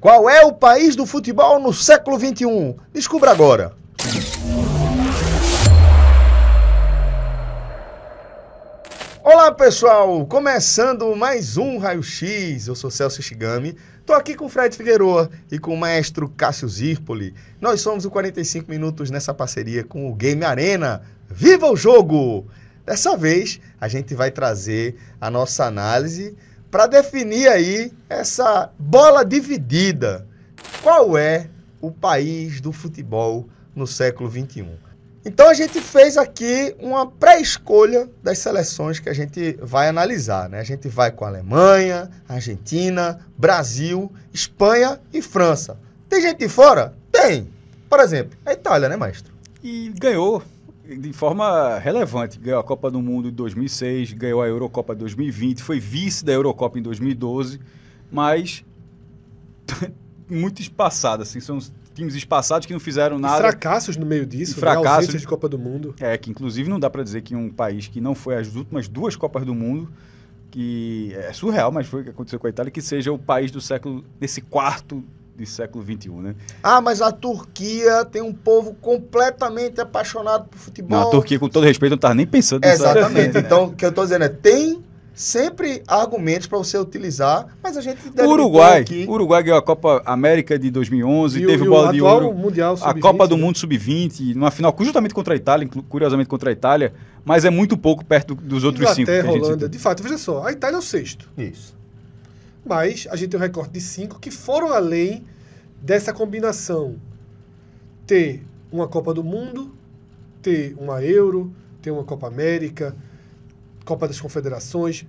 Qual é o país do futebol no século XXI? Descubra agora. Olá pessoal, começando mais um Raio X, eu sou Celso Shigami, estou aqui com o Fred Figueroa e com o maestro Cássio Zirpoli. Nós somos o 45 Minutos nessa parceria com o Game Arena. Viva o jogo! Dessa vez a gente vai trazer a nossa análise para definir aí essa bola dividida. Qual é o país do futebol no século 21? Então a gente fez aqui uma pré-escolha das seleções que a gente vai analisar, né? A gente vai com Alemanha, Argentina, Brasil, Espanha e França. Tem gente de fora? Tem. Por exemplo, a Itália, né, maestro? E ganhou de forma relevante. Ganhou a Copa do Mundo em 2006, ganhou a Eurocopa em 2020, foi vice da Eurocopa em 2012, mas muito espaçado, assim, são times espaçados que não fizeram nada. E fracassos no meio disso, né? fracassos de Copa do Mundo. É, que inclusive não dá para dizer que um país que não foi às últimas duas Copas do Mundo, que é surreal, mas foi o que aconteceu com a Itália, que seja o país do século, desse quarto de século XXI, né? Ah, mas a Turquia tem um povo completamente apaixonado por futebol. Não, a Turquia, com todo respeito, não está nem pensando nisso. Exatamente. Né? Então, o que eu estou dizendo é, tem sempre argumentos para você utilizar, mas a gente deve Uruguai, aqui. Uruguai ganhou a Copa América de 2011, e teve e bola de ouro, mundial a Copa do né? Mundo sub-20, numa final justamente contra a Itália, curiosamente contra a Itália, mas é muito pouco perto dos outros Inglaterra, cinco. Que a gente... Holanda, de fato, veja só, a Itália é o sexto. Isso. Mas a gente tem um recorte de cinco que foram além dessa combinação. Ter uma Copa do Mundo, ter uma Euro, ter uma Copa América, Copa das Confederações.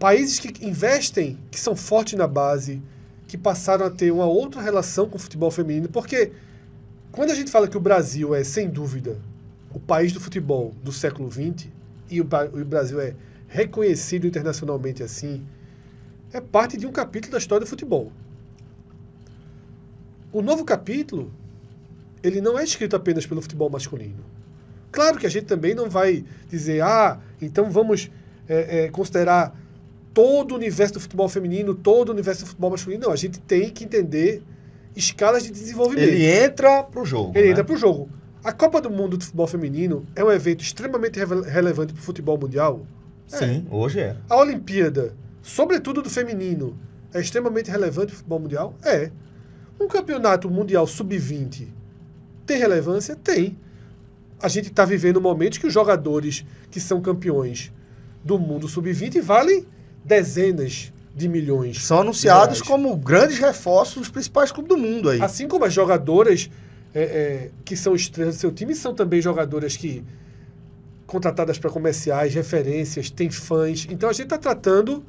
Países que investem, que são fortes na base, que passaram a ter uma outra relação com o futebol feminino, porque quando a gente fala que o Brasil é, sem dúvida, o país do futebol do século XX, e o, o Brasil é reconhecido internacionalmente assim, é parte de um capítulo da história do futebol. O novo capítulo, ele não é escrito apenas pelo futebol masculino. Claro que a gente também não vai dizer, ah, então vamos é, é, considerar todo o universo do futebol feminino, todo o universo do futebol masculino. Não, a gente tem que entender escalas de desenvolvimento. Ele entra para o jogo. Ele né? entra para o jogo. A Copa do Mundo do Futebol Feminino é um evento extremamente re relevante para o futebol mundial? É. Sim, é. hoje é. A Olimpíada sobretudo do feminino, é extremamente relevante o futebol mundial? É. Um campeonato mundial sub-20 tem relevância? Tem. A gente está vivendo um momento que os jogadores que são campeões do mundo sub-20 valem dezenas de milhões. São anunciados como grandes reforços dos principais clubes do mundo aí. Assim como as jogadoras é, é, que são estrelas do seu time são também jogadoras que contratadas para comerciais, referências, têm fãs. Então a gente está tratando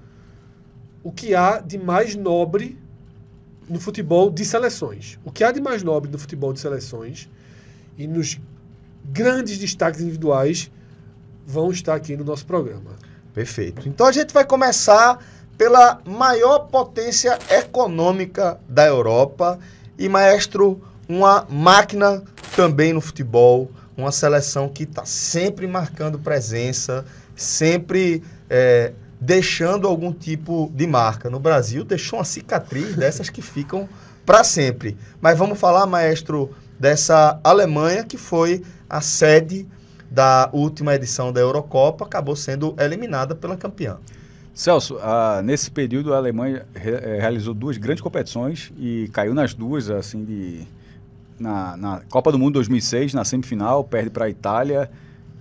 o que há de mais nobre no futebol de seleções. O que há de mais nobre no futebol de seleções e nos grandes destaques individuais vão estar aqui no nosso programa. Perfeito. Então a gente vai começar pela maior potência econômica da Europa e, maestro, uma máquina também no futebol, uma seleção que está sempre marcando presença, sempre. É, deixando algum tipo de marca. No Brasil, deixou uma cicatriz dessas que ficam para sempre. Mas vamos falar, maestro, dessa Alemanha que foi a sede da última edição da Eurocopa, acabou sendo eliminada pela campeã. Celso, ah, nesse período a Alemanha re eh, realizou duas grandes competições e caiu nas duas, assim, de, na, na Copa do Mundo 2006, na semifinal, perde para a Itália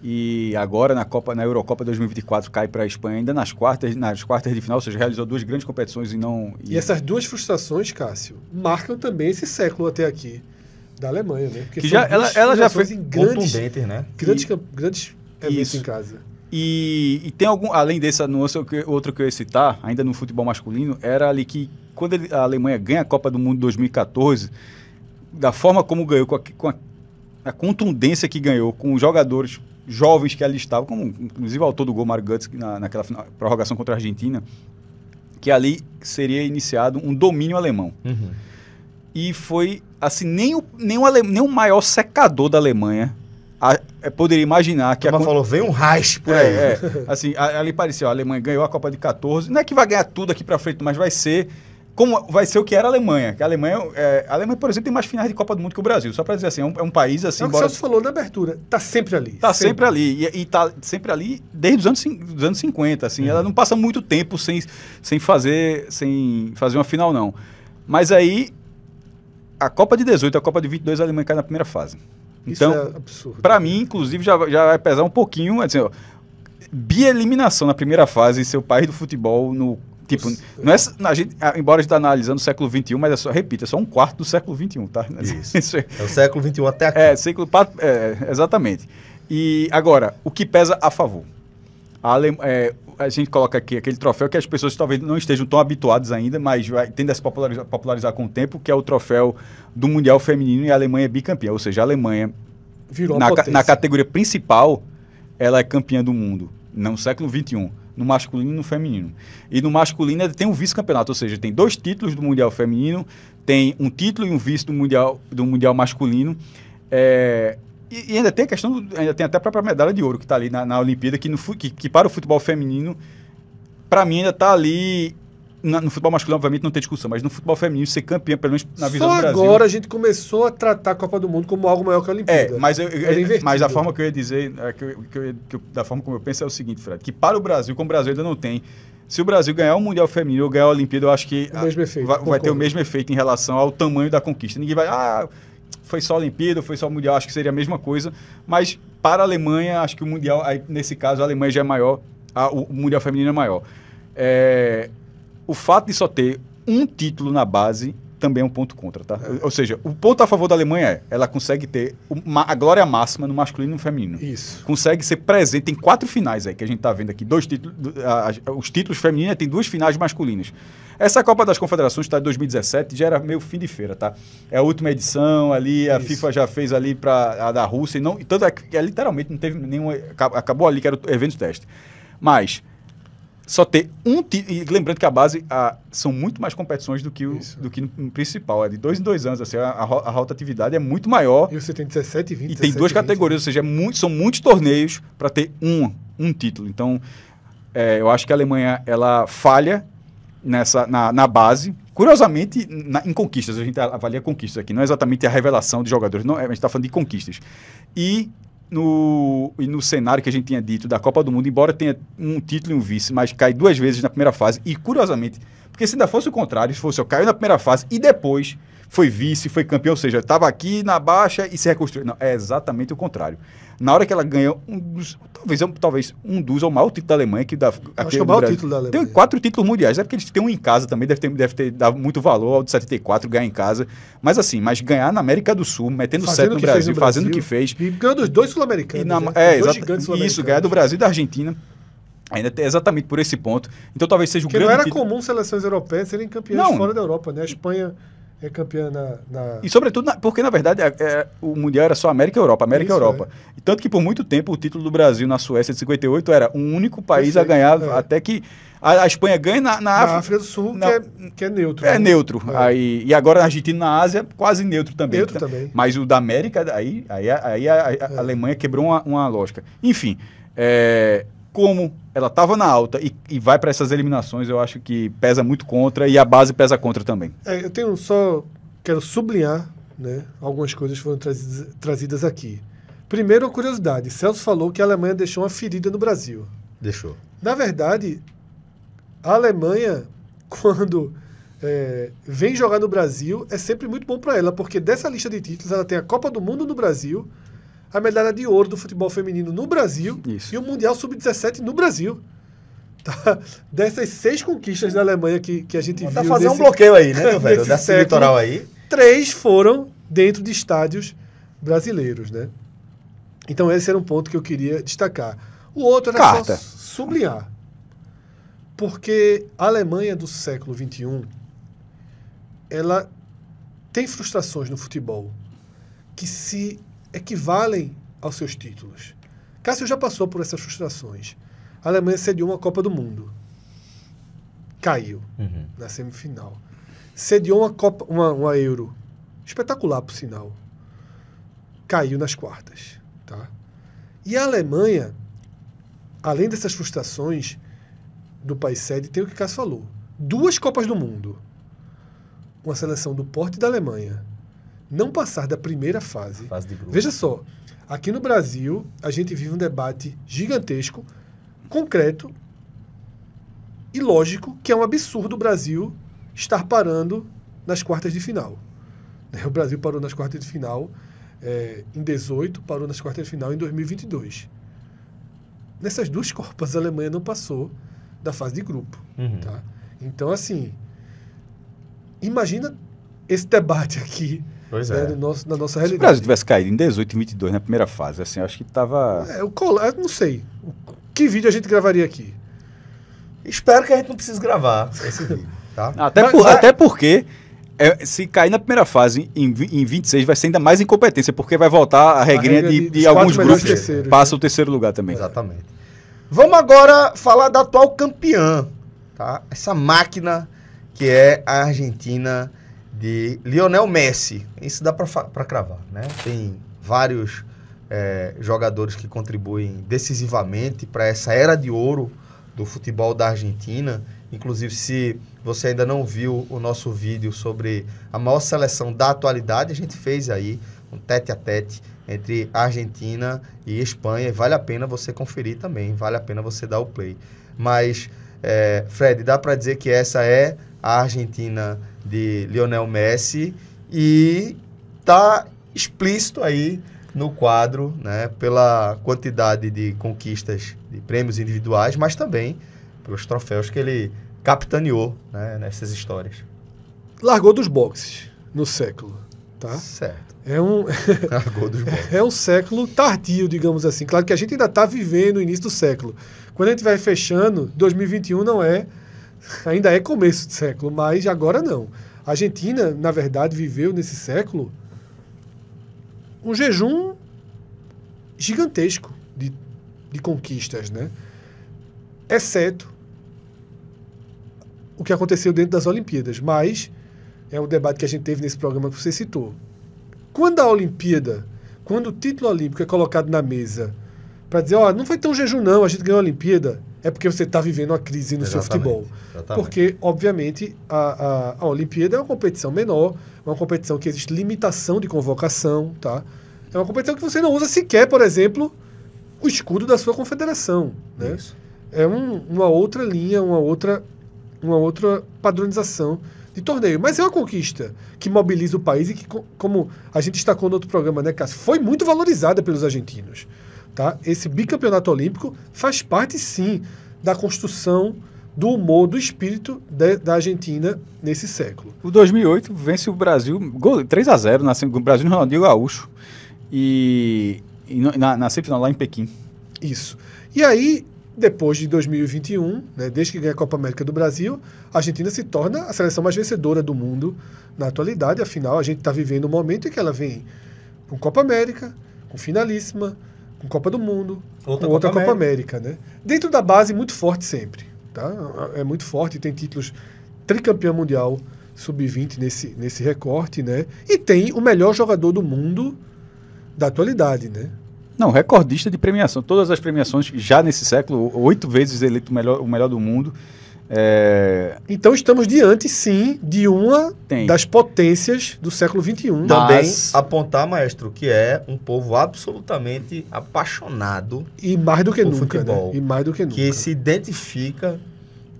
e agora na Copa, na Eurocopa 2024 cai para a Espanha ainda nas quartas, nas quartas de final, ou seja, realizou duas grandes competições e não e... e essas duas frustrações, Cássio, marcam também esse século até aqui da Alemanha, né? Porque que já ela, ela já foi em grandes, né? Grandes, e... grandes eventos em casa. E, e, tem algum além dessa nuance outro que eu ia citar, ainda no futebol masculino, era ali que quando a Alemanha ganha a Copa do Mundo 2014, da forma como ganhou com a, com a, a contundência que ganhou com os jogadores jovens que ali estavam, como inclusive o autor do gol, Mario Guts, na, naquela final, prorrogação contra a Argentina, que ali seria iniciado um domínio alemão. Uhum. E foi, assim, nem o, nem o, ale, nem o maior secador da Alemanha a, é, poderia imaginar que... Como a falou, vem um Reich por é, aí. É, assim, a, ali parecia, a Alemanha ganhou a Copa de 14, não é que vai ganhar tudo aqui para frente, mas vai ser como vai ser o que era a Alemanha. Que a Alemanha, é, a Alemanha, por exemplo, tem mais finais de Copa do Mundo que o Brasil. Só para dizer assim, é um, é um país assim. É o que embora... você falou na abertura, está sempre ali. está sempre, sempre ali. E, está sempre ali desde os anos, dos anos 50. Assim, uhum. Ela não passa muito tempo sem, sem, fazer, sem fazer uma final, não. Mas aí, a Copa de 18 a Copa de 22, a Alemanha cai na primeira fase. Então, Isso é absurdo. Para mim, inclusive, já, já vai pesar um pouquinho. Assim, ó, bieliminação na primeira fase, seu país do futebol no Tipo, não é, a gente, embora a gente tá analisando o século XXI, mas é só, repito, é só um quarto do século XXI, tá? Isso. Isso é. é o século XXI até aqui. É, século, é, exatamente. E agora, o que pesa a favor? A, é, a gente coloca aqui aquele troféu que as pessoas talvez não estejam tão habituadas ainda, mas vai, tende a se popularizar, popularizar com o tempo, que é o troféu do Mundial Feminino e a Alemanha é bicampeã. Ou seja, a Alemanha, Virou na, na categoria principal, ela é campeã do mundo, no século XXI no masculino e no feminino. E no masculino ele tem um vice-campeonato, ou seja, tem dois títulos do Mundial Feminino, tem um título e um vice do Mundial, do mundial Masculino. É, e, e, ainda tem a questão, do, ainda tem até a própria medalha de ouro que está ali na, na Olimpíada, que, no, que, que para o futebol feminino, para mim ainda está ali na, no futebol masculino, obviamente, não tem discussão, mas no futebol feminino, ser campeão, pelo menos na visão Só do Brasil. agora a gente começou a tratar a Copa do Mundo como algo maior que a Olimpíada. É, mas, eu, eu, mas a forma que eu ia dizer, é, que eu, que da forma como eu penso, é o seguinte, Fred, que para o Brasil, como o Brasil ainda não tem, se o Brasil ganhar o Mundial Feminino ou ganhar a Olimpíada, eu acho que efeito, vai, vai, ter o mesmo efeito em relação ao tamanho da conquista. Ninguém vai, ah, foi só a Olimpíada, foi só o Mundial, acho que seria a mesma coisa, mas para a Alemanha, acho que o Mundial, aí, nesse caso, a Alemanha já é maior, a, o Mundial Feminino é maior. É, o fato de só ter um título na base também é um ponto contra, tá? É. Ou seja, o ponto a favor da Alemanha é ela consegue ter uma, a glória máxima no masculino e no feminino. Isso. Consegue ser presente em quatro finais aí que a gente tá vendo aqui, dois títulos, a, a, os títulos femininos tem duas finais masculinas. Essa Copa das Confederações está de 2017, já era meio fim de feira, tá? É a última edição ali, a Isso. FIFA já fez ali para a da Rússia e não, e tanto é, é literalmente não teve nenhum acabou ali que era o evento teste. Mas só ter um time. lembrando que a base a, são muito mais competições do que o do que no, no, principal. É de dois em dois anos. Assim, a, a, a rotatividade é muito maior. E você tem 17 e 20. E tem duas 20, categorias, né? ou seja, é muito, são muitos torneios para ter um, um título. Então, é, eu acho que a Alemanha ela falha nessa, na, na base. Curiosamente, na, em conquistas, a gente avalia conquistas aqui, não é exatamente a revelação de jogadores, não, é, a gente está falando de conquistas. E no, e no cenário que a gente tinha dito da Copa do Mundo, embora tenha um título e um vice, mas cai duas vezes na primeira fase, e curiosamente, porque se ainda fosse o contrário, se fosse eu caio na primeira fase e depois foi vice, foi campeão, ou seja, estava aqui na baixa e se reconstruiu. Não, é exatamente o contrário. Na hora que ela ganha um dos, talvez, um, talvez um dos, ou o maior título da Alemanha, que da, Acho que é o maior Brasil. título da Alemanha. Tem quatro títulos mundiais, é porque eles têm um em casa também, deve ter, deve ter dado muito valor ao de 74, ganhar em casa. Mas assim, mas ganhar na América do Sul, metendo certo no Brasil, Brasil, fazendo o que fez. E ganhando os dois sul-americanos. Né? É, isso, ganhar do Brasil e da Argentina. Ainda é exatamente por esse ponto. Então talvez seja o que grande. Não era título. comum seleções europeias serem campeãs não. fora da Europa, né? A Espanha é campeã na, na... E sobretudo na, porque, na verdade, é, é, o Mundial era só América e Europa, América Isso, e Europa. É. tanto que por muito tempo o título do Brasil na Suécia de 58 era o único país a ganhar, é. até que a, a Espanha ganha na, na, África, África do Sul, na, que, é, que é neutro. É né? neutro. É. Aí, e agora a Argentina na Ásia, quase neutro também. Neutro então, também. Mas o da América, aí, aí, aí a, a, a é. Alemanha quebrou uma, uma lógica. Enfim, como ela estava na alta e, e vai para essas eliminações, eu acho que pesa muito contra e a base pesa contra também. É, eu tenho só. Quero sublinhar né, algumas coisas que foram trazidas, trazidas aqui. Primeiro, curiosidade: Celso falou que a Alemanha deixou uma ferida no Brasil. Deixou. Na verdade, a Alemanha, quando é, vem jogar no Brasil, é sempre muito bom para ela, porque dessa lista de títulos ela tem a Copa do Mundo no Brasil, a medalha de ouro do futebol feminino no Brasil Isso. e o Mundial Sub-17 no Brasil. Tá? Dessas seis conquistas da Alemanha que, que a gente Vou tá viu. Tá fazer um bloqueio aí, né, velho? Desse litoral aí. Três foram dentro de estádios brasileiros, né? Então, esse era um ponto que eu queria destacar. O outro era Carta. só sublinhar. Porque a Alemanha do século XXI ela tem frustrações no futebol que se equivalem aos seus títulos. Cássio já passou por essas frustrações. A Alemanha sediou uma Copa do Mundo. Caiu uhum. na semifinal. Sediou uma Copa, uma, uma Euro. Espetacular, por sinal. Caiu nas quartas. Tá? E a Alemanha, além dessas frustrações do país sede, tem o que Cássio falou. Duas Copas do Mundo. Uma seleção do porte da Alemanha não passar da primeira fase. fase Veja só, aqui no Brasil, a gente vive um debate gigantesco, concreto e lógico, que é um absurdo o Brasil estar parando nas quartas de final. O Brasil parou nas quartas de final é, em 18, parou nas quartas de final em 2022. Nessas duas Copas, a Alemanha não passou da fase de grupo. Uhum. Tá? Então, assim, imagina esse debate aqui Pois né, é. do nosso, da nossa realidade. Se o Brasil tivesse caído em 18 e 22 na primeira fase, assim, acho que estava. É, eu, colo... eu é, não sei. Que vídeo a gente gravaria aqui? Espero que a gente não precise gravar esse vídeo. Tá? Até, mas, por, até porque. É, se cair na primeira fase em, em 26, vai ser ainda mais incompetência, porque vai voltar a regrinha a de, de alguns grupos. passa né? o terceiro lugar também. Exatamente. Vamos agora falar da atual campeã, tá? Essa máquina que é a Argentina de Lionel Messi. Isso dá para cravar, né? Tem vários é, jogadores que contribuem decisivamente para essa era de ouro do futebol da Argentina. Inclusive, se você ainda não viu o nosso vídeo sobre a maior seleção da atualidade, a gente fez aí um tete a tete entre Argentina e Espanha. vale a pena você conferir também, vale a pena você dar o play. Mas, é, Fred, dá para dizer que essa é a Argentina de Lionel Messi e está explícito aí no quadro, né, pela quantidade de conquistas de prêmios individuais, mas também pelos troféus que ele capitaneou né, nessas histórias. Largou dos boxes no século, tá? Certo. É um Largou dos boxes. é um século tardio, digamos assim. Claro que a gente ainda está vivendo o início do século. Quando a gente vai fechando, 2021 não é ainda é começo de século, mas agora não. A Argentina, na verdade, viveu nesse século um jejum gigantesco de, de conquistas, né? Exceto o que aconteceu dentro das Olimpíadas, mas é um debate que a gente teve nesse programa que você citou. Quando a Olimpíada, quando o título olímpico é colocado na mesa para dizer, ó, oh, não foi tão jejum não, a gente ganhou a Olimpíada, é porque você está vivendo uma crise no exatamente, seu futebol. Exatamente. Porque, obviamente, a, a, a Olimpíada é uma competição menor, uma competição que existe limitação de convocação, tá? É uma competição que você não usa sequer, por exemplo, o escudo da sua confederação, né? Isso. É um, uma outra linha, uma outra, uma outra padronização de torneio. Mas é uma conquista que mobiliza o país e que, como a gente destacou no outro programa, né, Cássio, foi muito valorizada pelos argentinos. Tá? Esse bicampeonato olímpico faz parte, sim, da construção do humor, do espírito de, da Argentina nesse século. O 2008 vence o Brasil gol, 3 a 0 na, o Brasil no Ronaldinho Gaúcho e, e na, na semifinal lá em Pequim. Isso. E aí, depois de 2021, né, desde que ganha a Copa América do Brasil, a Argentina se torna a seleção mais vencedora do mundo na atualidade. Afinal, a gente está vivendo um momento em que ela vem com Copa América, com finalíssima, com Copa do Mundo, outra, com outra Copa, Copa América. América. né? Dentro da base muito forte sempre, tá? É muito forte, tem títulos tricampeão mundial sub-20 nesse, nesse recorte, né? E tem o melhor jogador do mundo da atualidade, né? Não, recordista de premiação. Todas as premiações, já nesse século, oito vezes eleito melhor, o melhor do mundo. É... Então estamos diante, sim, de uma Tem. das potências do século XXI. Mas... Também apontar, maestro, que é um povo absolutamente apaixonado e mais do que nunca, né? futebol, né? e mais do que nunca, que se identifica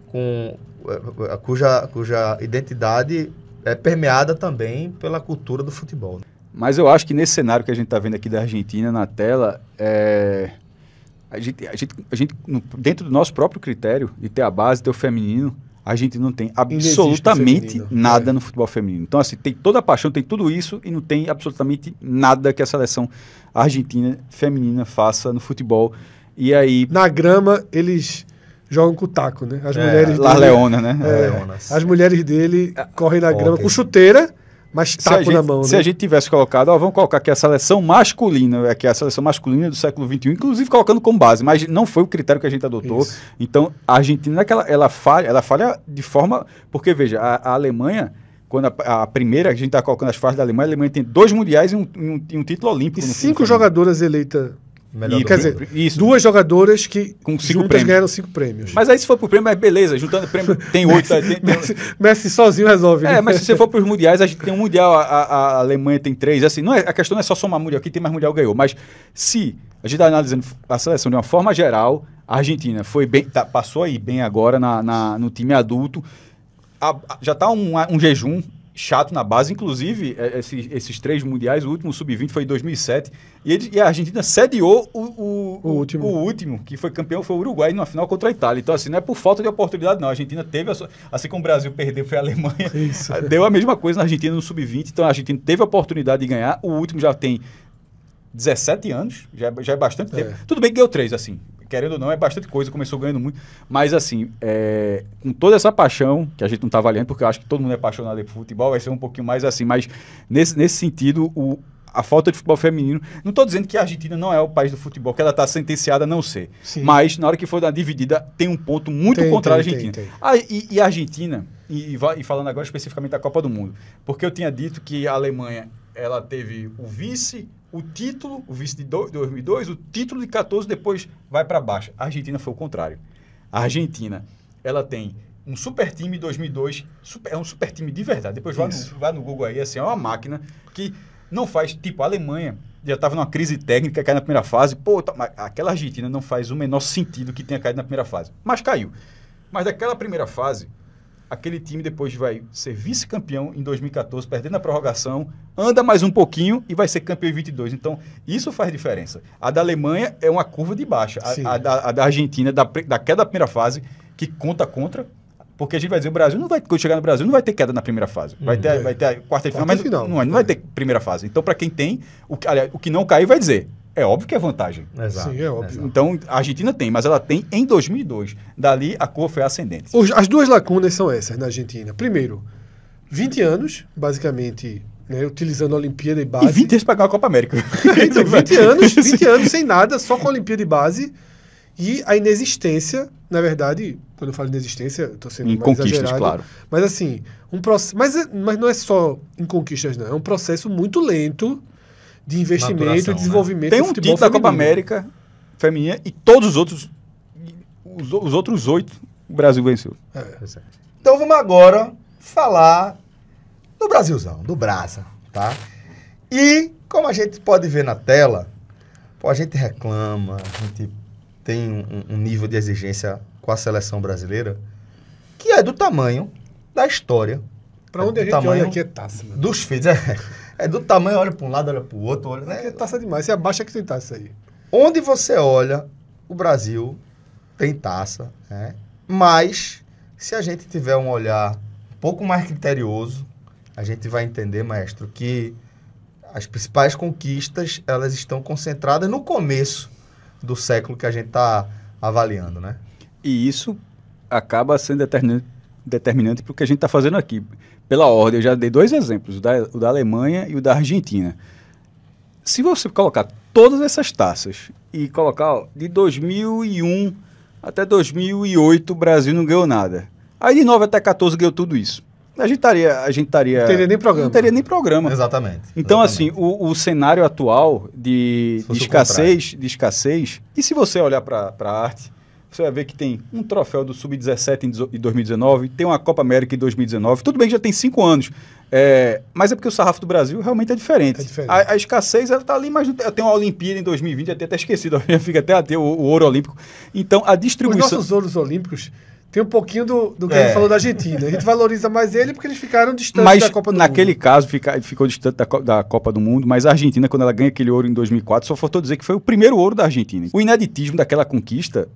com eh, eh, cuja, cuja identidade é permeada também pela cultura do futebol. Né? Mas eu acho que nesse cenário que a gente está vendo aqui da Argentina na tela, é, a gente, a gente, a gente, dentro do nosso próprio critério de ter a base, ter o feminino, a gente não tem absolutamente né? nada é. no futebol feminino. Então, assim, tem toda a paixão, tem tudo isso e não tem absolutamente nada que a seleção argentina feminina faça no futebol. E aí. Na grama, eles jogam com o taco, né? As é, mulheres La dele. Leona, né? É, as mulheres dele é, correm na grama okay. com chuteira mas taco gente, na mão. Se né? a gente tivesse colocado, ó, vamos colocar aqui a seleção masculina, é que é a seleção masculina do século XXI, inclusive colocando como base, mas não foi o critério que a gente adotou. Isso. Então, a Argentina, é ela, ela, falha, ela falha de forma. Porque, veja, a, a Alemanha quando a, a, primeira, a gente está colocando as fases da Alemanha, a Alemanha tem dois mundiais e um, um, um título olímpico. E cinco jogadoras eleitas Melhor e, quer dizer, isso, duas jogadoras que com cinco juntas prêmios. ganharam cinco prêmios. Mas aí se for pro prêmio, é beleza, juntando prêmio, tem oito. Messi, tem, Messi, Messi, sozinho resolve. É, né? mas se você for pros mundiais, a gente tem um mundial, a, a Alemanha tem três, assim, não é, a questão não é só somar mundial, quem tem mais mundial ganhou. Mas se a gente está analisando a seleção de uma forma geral, a Argentina foi bem, tá, passou aí bem agora na, na no time adulto, a, já está um, um jejum, chato na base. Inclusive, é, esses, esses três mundiais, o último sub-20 foi em 2007. E, ele, e, a Argentina sediou o, o, o, último. o último, que foi campeão, foi o Uruguai, numa final contra a Itália. Então, assim, não é por falta de oportunidade, não. A Argentina teve, a, assim como o Brasil perdeu, foi a Alemanha. Isso. Deu a mesma coisa na Argentina no sub-20. Então, a Argentina teve a oportunidade de ganhar. O último já tem 17 anos, já, é, já é bastante é. tempo. Tudo bem que deu três, assim querendo ou não, é bastante coisa, começou ganhando muito. Mas assim, é, com toda essa paixão, que a gente não está valendo porque eu acho que todo mundo é apaixonado por futebol, vai ser um pouquinho mais assim, mas nesse, nesse sentido, o, a falta de futebol feminino. Não estou dizendo que a Argentina não é o país do futebol, que ela está sentenciada a não ser. Sim. Mas na hora que for da dividida, tem um ponto muito tem, contrário tem, à Argentina. Tem, a, ah, e, e, a Argentina, e, e, falando agora especificamente da Copa do Mundo, porque eu tinha dito que a Alemanha ela teve o vice o título, o vice de 2002, o título de 14 depois vai para baixo. A Argentina foi o contrário. A Argentina, ela tem um super time 2002, super, é um super time de verdade. Depois vai no, vai no, Google aí, assim, é uma máquina que não faz, tipo, a Alemanha já estava numa crise técnica, caiu na primeira fase. Pô, tá, aquela Argentina não faz o menor sentido que tenha caído na primeira fase, mas caiu. Mas daquela primeira fase, aquele time depois vai ser vice-campeão em 2014, perdendo a prorrogação, anda mais um pouquinho e vai ser campeão em 22. Então, isso faz diferença. A da Alemanha é uma curva de baixa. A, a, da, a, da, Argentina, da, da queda da primeira fase, que conta contra, porque a gente vai dizer, o Brasil não vai, quando chegar no Brasil, não vai ter queda na primeira fase. Vai hum, ter, é. vai ter a quarta de final, mas final, não, não, não vai ter primeira fase. Então, para quem tem, o, aliás, o que não cair vai dizer, é óbvio que é vantagem. Exato. Sim, é óbvio. Exato. Então, a Argentina tem, mas ela tem em 2002. Dali, a cor foi ascendente. As duas lacunas são essas na Argentina. Primeiro, 20 anos, basicamente, né, utilizando a Olimpíada e base. E 20 anos para ganhar a Copa América. então, 20 anos, 20 anos sem nada, só com a Olimpíada e base. E a inexistência, na verdade, quando eu falo inexistência, estou sendo em mais conquistas, exagerado, claro. Mas assim, um processo, mas, mas não é só em conquistas, não. É um processo muito lento de investimento e né? desenvolvimento né? Tem um título da Copa América feminina e todos os outros, os, os outros oito, o Brasil venceu. É. é então vamos agora falar do Brasilzão, do Brasa, tá? E como a gente pode ver na tela, a gente reclama, a gente tem um, um nível de exigência com a seleção brasileira que é do tamanho da história. Para onde é a gente tamanho olha aqui é taça. Dos filhos, é. É do tamanho, olha para um lado, olha para o outro, olha. Né? É taça demais. Você abaixa que tem taça aí. Onde você olha, o Brasil tem taça, né? Mas se a gente tiver um olhar um pouco mais criterioso, a gente vai entender, maestro, que as principais conquistas elas estão concentradas no começo do século que a gente está avaliando, né? E isso acaba sendo determinante, determinante para o que a gente está fazendo aqui pela ordem, eu já dei dois exemplos, o da, o da Alemanha e o da Argentina. Se você colocar todas essas taças e colocar ó, de 2001 até 2008, o Brasil não ganhou nada. Aí de 9 até 14 ganhou tudo isso. A gente estaria. A gente estaria não teria nem programa. Não teria nem programa. Exatamente. Então, exatamente. assim, o, o, cenário atual de, de escassez, de escassez, e se você olhar para a arte, você vai ver que tem um troféu do Sub-17 em 2019, tem uma Copa América em 2019. Tudo bem que já tem cinco anos, é, mas é porque o sarrafo do Brasil realmente é diferente. É diferente. A, a, escassez está ali, mas eu tenho uma Olimpíada em 2020, até até esquecido, fica até a ter o, o ouro olímpico. Então, a distribuição... Os nossos ouros olímpicos tem um pouquinho do, do que é. ele falou da Argentina. A gente valoriza mais ele porque eles ficaram distantes mas, da Copa do naquele Mundo. Naquele caso, fica, ficou distante da, da, Copa do Mundo, mas a Argentina, quando ela ganha aquele ouro em 2004, só faltou dizer que foi o primeiro ouro da Argentina. O ineditismo daquela conquista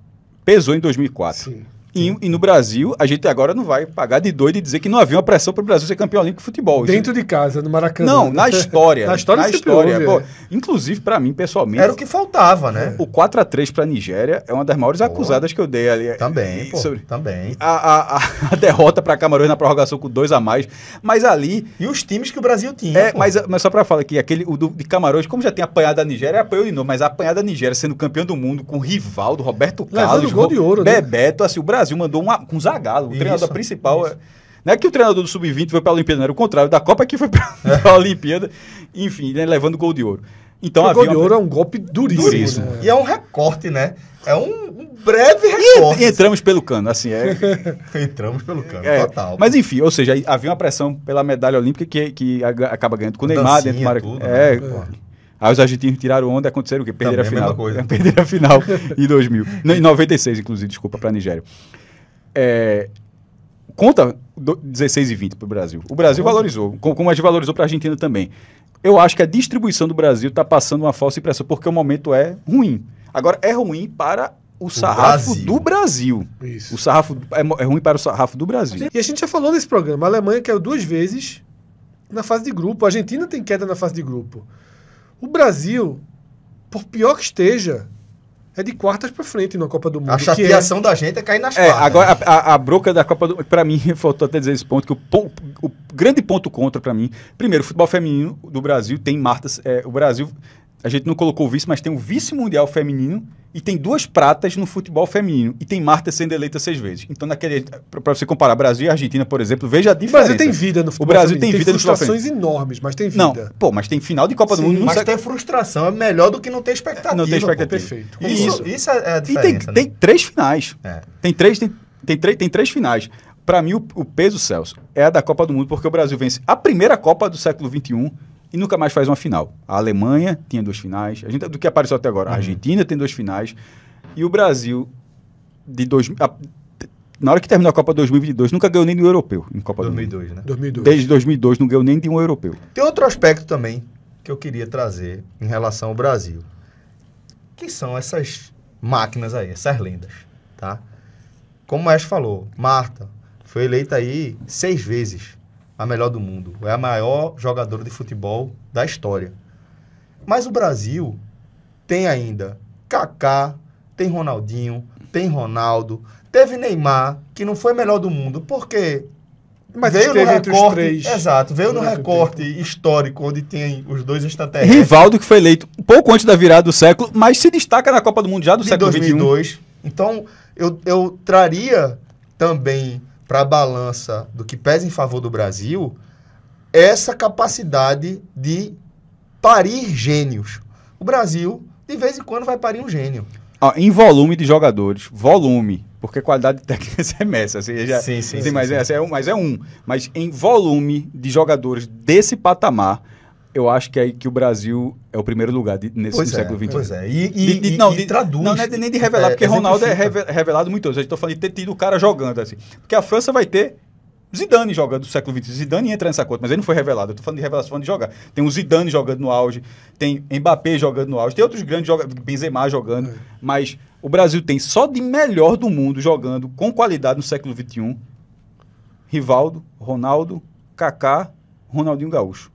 pesou em 2004. Sim. E, e, no Brasil, a gente agora não vai pagar de doido e dizer que não havia uma pressão para o Brasil ser campeão olímpico de futebol. Dentro de casa, no Maracanã. Não, na história. na história, na história. Pô, é. inclusive, para mim, pessoalmente. Era o que faltava, né? O 4 a 3 para a Nigéria é uma das maiores pô, acusadas que eu dei ali. É, também, pô, sobre também. A, a, a derrota para Camarões na prorrogação com dois a mais. Mas ali. E os times que o Brasil tinha. É, mas, mas, só para falar aqui, aquele o do, de Camarões, como já tem apanhado a Nigéria, apanhou de novo, mas apanhado a Nigéria sendo campeão do mundo com o rival do Roberto Carlos. Levando gol de ouro, né? Bebeto, né? assim, o Brasil Brasil mandou uma, com um Zagallo, o isso, treinador principal. Isso. É. Não é que o treinador do Sub-20 foi para a Olimpíada, não era o contrário, da Copa que foi para é. a Olimpíada, enfim, né, levando gol de ouro. Então, o gol de ouro uma... é um golpe duríssimo. duríssimo. Né? E é um recorte, né? É um breve recorte. E, entramos pelo cano, assim. É... entramos pelo cano, é, total. Mas enfim, ou seja, havia uma pressão pela medalha olímpica que, que acaba ganhando com o Neymar Dancinha, dentro do Maracanã. É, né? Aí os argentinos tiraram onda e aconteceram o quê? Perderam Também a final. A Perderam a final em 2000. em 96, inclusive, desculpa, para a Nigéria. É, conta 16 e 20 para o Brasil. O Brasil valorizou, como a gente valorizou para a Argentina também. Eu acho que a distribuição do Brasil está passando uma falsa impressão, porque o momento é ruim. Agora, é ruim para o sarrafo Brasil. do Brasil. Isso. O sarrafo é, é, ruim para o sarrafo do Brasil. E a gente já falou nesse programa. A Alemanha caiu duas vezes na fase de grupo. A Argentina tem queda na fase de grupo. O Brasil, por pior que esteja, é de quartas para frente na Copa do Mundo. A chateação é... da gente é cair nas é, quartas. Agora, a, a, broca da Copa do Mundo, para mim, faltou até dizer esse ponto, que o, o grande ponto contra para mim, primeiro, o futebol feminino do Brasil tem Martas. é, o Brasil a gente não colocou o vice, mas tem o vice mundial feminino e tem duas pratas no futebol feminino. E tem Marta sendo eleita seis vezes. Então, naquele. Para você comparar Brasil e Argentina, por exemplo, veja a diferença. O Brasil tem vida no futebol. O Brasil feminino. tem, vida tem frustrações enormes, mas tem vida. Não, pô, mas tem final de Copa Sim, do Mundo. Mas tem frustração. É melhor do que não ter expectativa. Não ter expectativa. Pô, perfeito. Isso, isso, isso é, é a diferença. E tem, né? tem três finais. É. Tem, três, tem, tem, três, tem três finais. Para mim, o, o peso, Celso, é a da Copa do Mundo, porque o Brasil vence a primeira Copa do século XXI e nunca mais faz uma final. A Alemanha tinha duas finais, a gente, do que apareceu até agora, a uhum. Argentina tem duas finais, e o Brasil, de dois, a, na hora que terminou a Copa 2022, nunca ganhou nem de um europeu. Em Copa 2002, do né? 2002. Desde 2002 não ganhou nem de um europeu. Tem outro aspecto também que eu queria trazer em relação ao Brasil. Que são essas máquinas aí, essas lendas, tá? Como o Maestro falou, Marta foi eleita aí seis vezes a melhor do mundo, é a maior jogadora de futebol da história. Mas o Brasil tem ainda Kaká, tem Ronaldinho, tem Ronaldo, teve Neymar, que não foi melhor do mundo, porque mas veio no recorte, Exato, veio no recorte tempo. histórico onde tem os dois estratégias. Rivaldo que foi eleito pouco antes da virada do século, mas se destaca na Copa do Mundo já do de século 2002. 21. Então, eu, eu traria também para a balança do que pesa em favor do Brasil essa capacidade de parir gênios. O Brasil, de vez em quando, vai parir um gênio. Ah, em volume de jogadores, volume, porque qualidade técnica é messa. Assim, já, sim, sim, sim, mas, sim. É, assim, é um, mas é um. Mas em volume de jogadores desse patamar, eu acho que é aí que o Brasil é o primeiro lugar de, nesse pois é, século XXI. É, pois é. E, de, de, não, e traduz. Não, não é nem de revelar, é, porque Ronaldo é revelado muito. Eu estou falando de ter tido o cara jogando, assim. Porque a França vai ter Zidane jogando do século XX. Zidane entra nessa conta, mas ele não foi revelado. Eu tô falando de revelação falando de jogar. Tem o Zidane jogando no auge, tem Mbappé jogando no auge, tem outros grandes jogadores, Benzema jogando. É. Mas o Brasil tem só de melhor do mundo jogando com qualidade no século XXI. Rivaldo, Ronaldo, Kaká, Ronaldinho Gaúcho.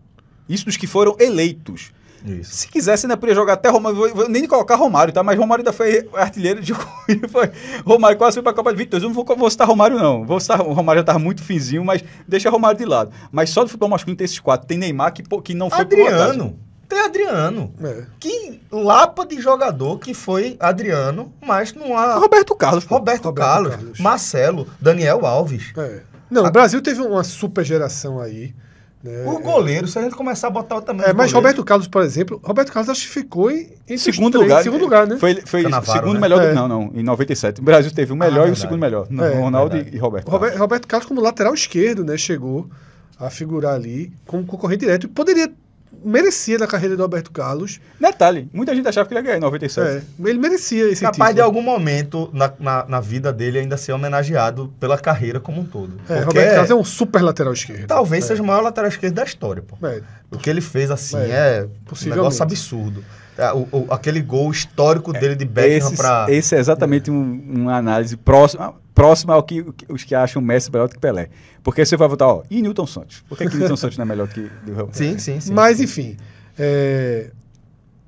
Isso dos que foram eleitos. Isso. Se quisesse, ainda podia jogar até Romário. Vou, nem colocar Romário, tá? Mas Romário ainda foi artilheiro de. foi, Romário quase foi para a Copa de 22. Eu não vou, vou citar Romário, não. Vou citar, o Romário já tava muito finzinho, mas deixa Romário de lado. Mas só do futebol masculino tem esses quatro. Tem Neymar, que, que não foi Adriano. Tem Adriano. É. Que lapa de jogador que foi Adriano, mas não há. Roberto Carlos. Roberto, Roberto Carlos, Carlos, Marcelo, Daniel Alves. É. Não, a... o Brasil teve uma super geração aí. Né? É, o goleiro, se a gente começar a botar o tamanho. É, mas Roberto Carlos, por exemplo, Roberto Carlos acho que ficou em, segundo, três, lugar, segundo é. lugar, né? Foi, foi Canavaro, segundo né? melhor é. do, Não, não. Em 97. O Brasil teve o ah, melhor ah, e o segundo melhor. é, Ronaldo verdade. e Roberto Carlos. Roberto, Roberto Carlos, como lateral esquerdo, né? Chegou a figurar ali como concorrente direto. poderia merecia na carreira do Alberto Carlos. Detalhe, muita gente achava que ele ia ganhar em 97. É, ele merecia esse Capaz título. de algum momento na, na, na, vida dele ainda ser homenageado pela carreira como um todo. É, Roberto Carlos é um super lateral esquerdo. Talvez é. seja o maior lateral esquerdo da história, pô. É. O que ele fez, assim, é, é um negócio absurdo. É, o, o, aquele gol histórico dele de Beckham para. Esse é exatamente um, uma análise próxima, próxima ao que, os que acham o Messi melhor do que Pelé. Porque você vai votar, ó, e Newton Santos? Por que, que Newton Santos não é melhor que do Real Sim, sim, sim. Mas, enfim, é,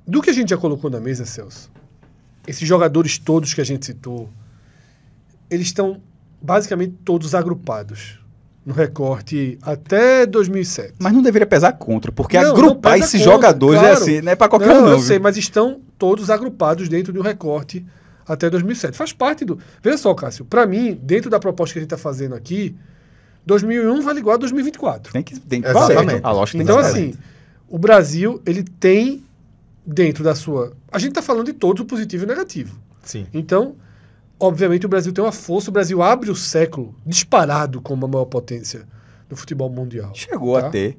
do que a gente já colocou na mesa, Celso, esses jogadores todos que a gente citou, eles estão basicamente todos agrupados no recorte até 2007. Mas não deveria pesar contra, porque não, agrupar esses contra, jogadores é claro. é assim, não é para qualquer não, um. Não, eu sei, mas estão todos agrupados dentro do recorte até 2007. Faz parte do. Veja só, Cássio, para mim, dentro da proposta que a gente está fazendo aqui, 2001 vale igual a 2024. Tem que. Tem que A lógica tem então, que assim, o Brasil, ele tem dentro da sua. A gente está falando de todos o positivo e o negativo. Sim. Então obviamente o Brasil tem uma força, o Brasil abre o século disparado como a maior potência do futebol mundial. Chegou tá? a ter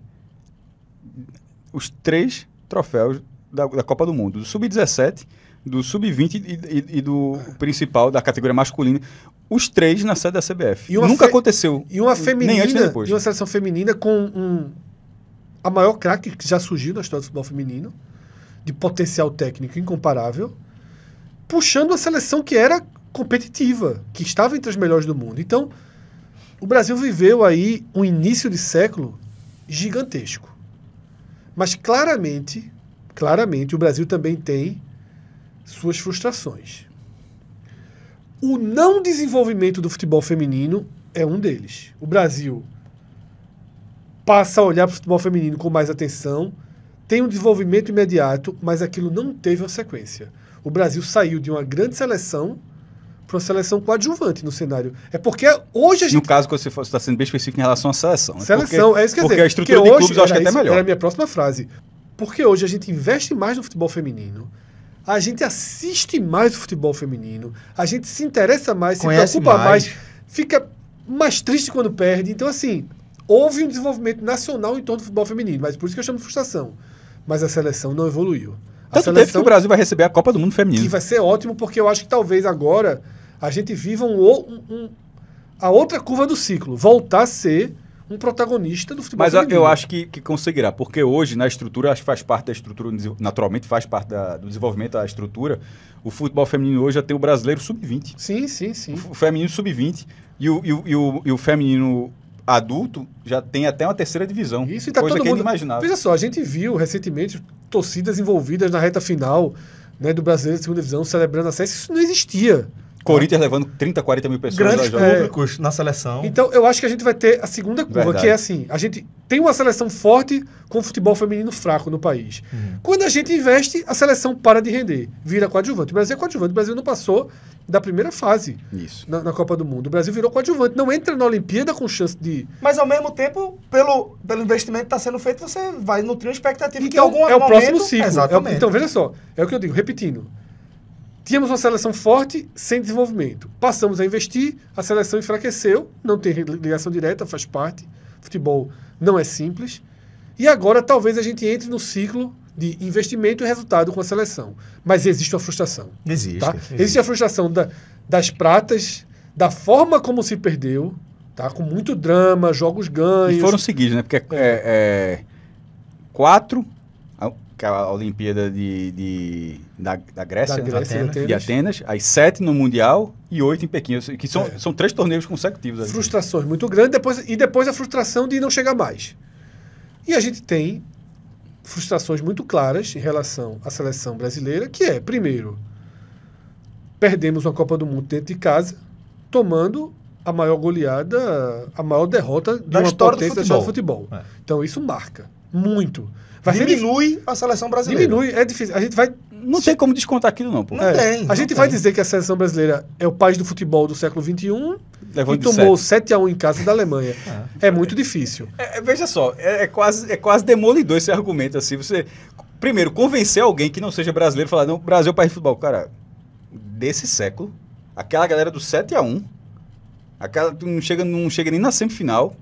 os três troféus da, da Copa do Mundo, do Sub-17, do Sub-20 e, e, e, do é. principal da categoria masculina, os três na sede da CBF. Nunca fe... aconteceu. E uma feminina, nem antes, nem depois. E uma seleção feminina com um, a maior craque que já surgiu na história do futebol feminino, de potencial técnico incomparável, puxando a seleção que era competitiva, que estava entre as melhores do mundo. Então, o Brasil viveu aí um início de século gigantesco. Mas claramente, claramente o Brasil também tem suas frustrações. O não desenvolvimento do futebol feminino é um deles. O Brasil passa a olhar para o futebol feminino com mais atenção, tem um desenvolvimento imediato, mas aquilo não teve uma sequência. O Brasil saiu de uma grande seleção para uma seleção coadjuvante no cenário. É porque hoje a gente. No caso que você está sendo bem específico em relação à seleção. Né? Seleção, é, porque, é isso que eu Porque dizer, a estrutura de clubes eu acho que é até melhor. Era a minha próxima frase. Porque hoje a gente investe mais no futebol feminino, a gente assiste mais o futebol feminino, a gente se interessa mais, Conhece se preocupa mais. mais, fica mais triste quando perde. Então, assim, houve um desenvolvimento nacional em torno do futebol feminino, mas por isso que eu chamo de frustração. Mas a seleção não evoluiu. Tanto seleção, que o Brasil vai receber a Copa do Mundo Feminino. Que vai ser ótimo, porque eu acho que talvez agora a gente viva um, um, um, a outra curva do ciclo. Voltar a ser um protagonista do futebol Mas feminino. eu acho que, que conseguirá, porque hoje na estrutura, acho que faz parte da estrutura, naturalmente faz parte da, do desenvolvimento da estrutura, o futebol feminino hoje já tem o brasileiro sub-20. Sim, sim, sim. O feminino sub-20 e o, e, o, e, o, e o feminino adulto já tem até uma terceira divisão. Isso e tá coisa todo que é mundo... imaginava. Veja só, a gente viu recentemente torcidas envolvidas na reta final né, do Brasileiro de Segunda Divisão celebrando acesso. Isso não existia. Corinthians levando 30, 40 mil pessoas. Grandes públicos é... na seleção. Então, eu acho que a gente vai ter a segunda curva, Verdade. que é assim: a gente tem uma seleção forte com futebol feminino fraco no país. Uhum. Quando a gente investe, a seleção para de render, vira coadjuvante. O Brasil é coadjuvante. O Brasil não passou da primeira fase na, na, Copa do Mundo. O Brasil virou coadjuvante, não entra na Olimpíada com chance de. Mas ao mesmo tempo, pelo, pelo investimento que está sendo feito, você vai nutrir a expectativa então, que algum é o próximo ciclo. Exatamente. É o, então veja só, é o que eu digo, repetindo. Tínhamos uma seleção forte, sem desenvolvimento. Passamos a investir, a seleção enfraqueceu, não tem ligação direta, faz parte. Futebol não é simples. E agora talvez a gente entre no ciclo de investimento e resultado com a seleção. Mas existe uma frustração. Existe. Tá? Existe. existe, a frustração da, das pratas, da forma como se perdeu, tá? com muito drama, jogos ganhos. E foram seguidos, né? Porque é, é, é quatro, a, é a Olimpíada de, de da, da Grécia, da né? Grécia Atenas. Atenas. Atenas, as sete no Mundial e oito em Pequim, que são, é. são três torneios consecutivos. Frustrações muito grandes depois, e depois a frustração de não chegar mais. E a gente tem frustrações muito claras em relação à seleção brasileira, que é, primeiro, perdemos uma Copa do Mundo dentro de casa, tomando a maior goleada, a maior derrota de da uma história potência do futebol. futebol. É. Então isso marca muito. Vai diminui ser, a seleção brasileira. Diminui, é difícil. A gente vai não se... tem como descontar aquilo, não. Pô. Não é. tem. A gente tem. vai dizer que a seleção brasileira é o país do futebol do século XXI e tomou 7 a 1 em casa da Alemanha. Ah, é muito difícil. É, é, veja só, é, é, quase, é quase demolidor esse argumento. assim. Você, primeiro, convencer alguém que não seja brasileiro falar, não, Brasil é o país do futebol. Cara, desse século, aquela galera do 7 a 1 aquela não chega, não chega nem na semifinal.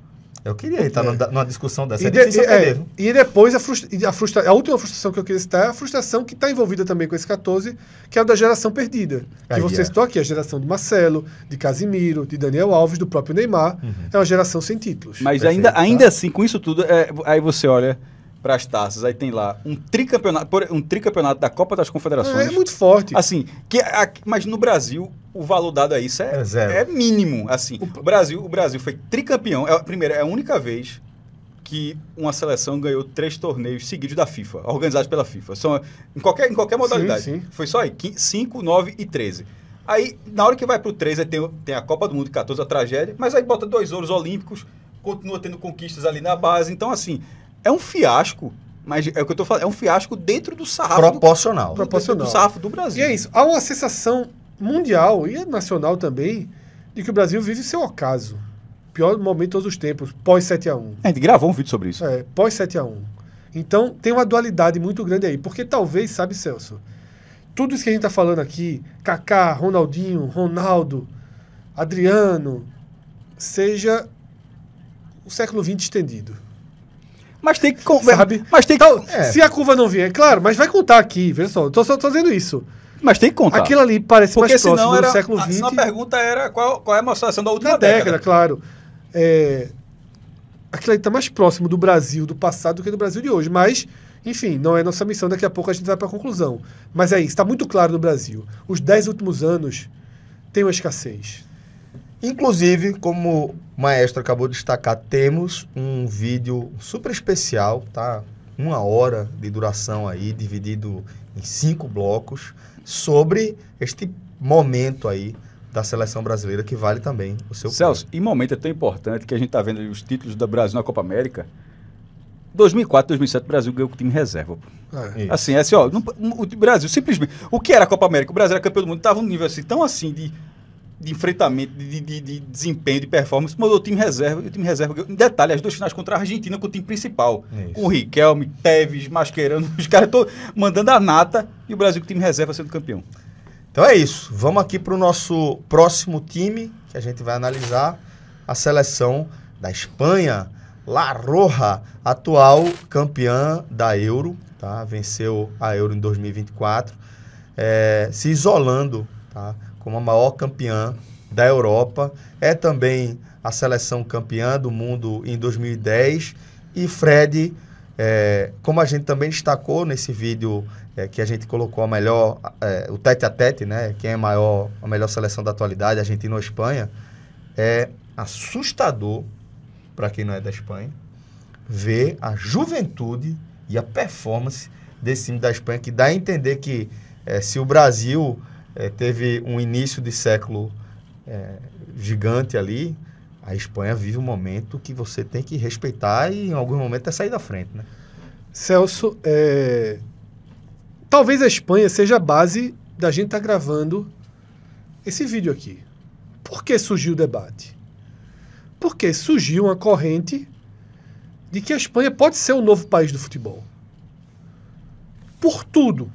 Eu queria estar é. numa discussão dessa. E, é de, é, e depois, a, frustra, a, frustra, a, última frustração que eu queria citar é a frustração que está envolvida também com esse 14, que é a da geração perdida. Aí que você é. citou aqui, a geração de Marcelo, de Casimiro, de Daniel Alves, do próprio Neymar. Uhum. É uma geração sem títulos. Mas Perfeito, ainda, ainda assim, com isso tudo, é, aí você olha para as taças, aí tem lá um tricampeonato, um tricampeonato da Copa das Confederações. É, é muito forte. Assim, que é aqui, mas no Brasil o valor dado a isso é, é, é mínimo, assim. O, o, Brasil, o Brasil foi tricampeão, é, primeiro, é a única vez que uma seleção ganhou três torneios seguidos da FIFA, organizados pela FIFA. São, em, qualquer, em qualquer modalidade. Sim, sim. Foi só aí, 5, 9 e 13. Aí, na hora que vai para o 13, tem, tem a Copa do Mundo 14, a tragédia, mas aí bota dois ouros olímpicos, continua tendo conquistas ali na base. Então, assim, é um fiasco, mas é o que eu tô falando, é um fiasco dentro do sarrafo. Proporcional. Do, Proporcional. do sarrafo do Brasil. E é isso. Há uma sensação mundial e nacional também de que o Brasil vive seu ocaso. Pior momento de todos os tempos, pós 7 a 1 A gente gravou um vídeo sobre isso. É, pós 7 a 1 Então tem uma dualidade muito grande aí, porque talvez, sabe, Celso, tudo isso que a gente está falando aqui, Kaká, Ronaldinho, Ronaldo, Adriano, seja o século XX estendido. Mas tem que. Sabe? Mas tem que. Então, é. Se a curva não vier, claro, mas vai contar aqui, veja só, tô só fazendo isso. Mas tem que contar. Aquilo ali parece Porque mais próximo era, do século XX. A pergunta era qual, qual é a mostração da última da década. década claro. É, aquilo ali está mais próximo do Brasil do passado do que do Brasil de hoje. Mas, enfim, não é nossa missão. Daqui a pouco a gente vai para a conclusão. Mas é isso. Está muito claro no Brasil. Os dez últimos anos tem uma escassez. Inclusive, como o maestro acabou de destacar, temos um vídeo super especial, tá? Uma hora de duração aí, dividido em cinco blocos, sobre este momento aí da seleção brasileira que vale também o seu Celso, e momento é tão importante que a gente tá vendo os títulos do Brasil na Copa América. 2004, 2007, o Brasil ganhou com o time reserva. É. Assim, é assim, ó, o Brasil simplesmente. O que era a Copa América? O Brasil era campeão do mundo, tava um nível assim, tão assim de de enfrentamento, de, de, de, desempenho, de performance, mandou o time reserva. o time reserva, em detalhe, as duas finais contra a Argentina com o time principal. Isso. Com o Riquelme, Teves, Mascherano, os caras estão mandando a nata e o Brasil com o time reserva sendo campeão. Então é isso. Vamos aqui para o nosso próximo time, que a gente vai analisar a seleção da Espanha. La Roja, atual campeã da Euro, tá? venceu a Euro em 2024, é, eh, se isolando tá? como a maior campeã da Europa. É também a seleção campeã do mundo em 2010. E Fred, é, como a gente também destacou nesse vídeo é, que a gente colocou a melhor, é, o tete a tete, né? Quem é maior, a melhor seleção da atualidade, Argentina ou Espanha, é assustador para quem não é da Espanha ver a juventude e a performance desse time da Espanha que dá a entender que é, se o Brasil é, teve um início de século é, gigante ali. A Espanha vive um momento que você tem que respeitar e, em algum momento, é sair da frente, né? Celso, é... talvez a Espanha seja a base da gente estar tá gravando esse vídeo aqui. Por que surgiu o debate? Porque surgiu uma corrente de que a Espanha pode ser o novo país do futebol. Por tudo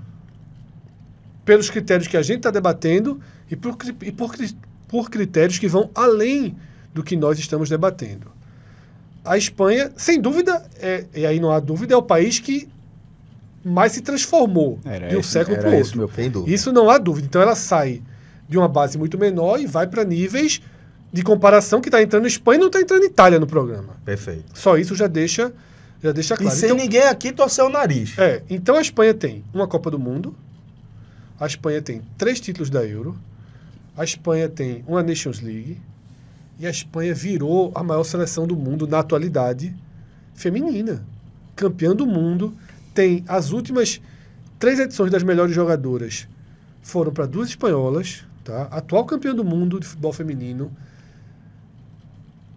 pelos critérios que a gente está debatendo e, por, e por, por critérios que vão além do que nós estamos debatendo. A Espanha, sem dúvida, é, e aí não há dúvida, é o país que mais se transformou era de um esse, século para o outro. Isso, isso não há dúvida. Então ela sai de uma base muito menor e vai para níveis de comparação que está entrando Espanha e não está entrando Itália no programa. Perfeito. Só isso já deixa, já deixa claro. E sem então, ninguém aqui torcer o nariz. É, então a Espanha tem uma Copa do Mundo, a Espanha tem três títulos da Euro. A Espanha tem uma Nations League. E a Espanha virou a maior seleção do mundo na atualidade feminina. Campeã do mundo. Tem as últimas três edições das melhores jogadoras foram para duas espanholas, tá? Atual campeã do mundo de futebol feminino.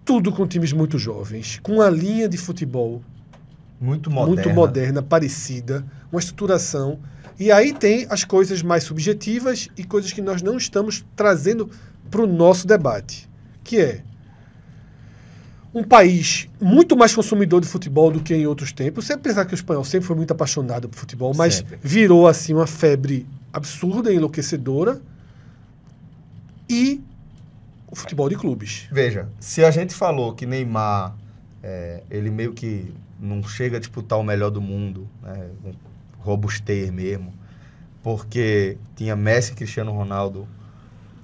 Tudo com times muito jovens, com uma linha de futebol muito moderna, muito moderna parecida, uma estruturação e aí tem as coisas mais subjetivas e coisas que nós não estamos trazendo para o nosso debate, que é um país muito mais consumidor de futebol do que em outros tempos. Você pensar que o espanhol sempre foi muito apaixonado por futebol, mas sempre. virou assim uma febre absurda, enlouquecedora. E o futebol de clubes. Veja, se a gente falou que Neymar, é, ele meio que não chega a disputar o melhor do mundo, né, robustez mesmo, porque tinha Messi e Cristiano Ronaldo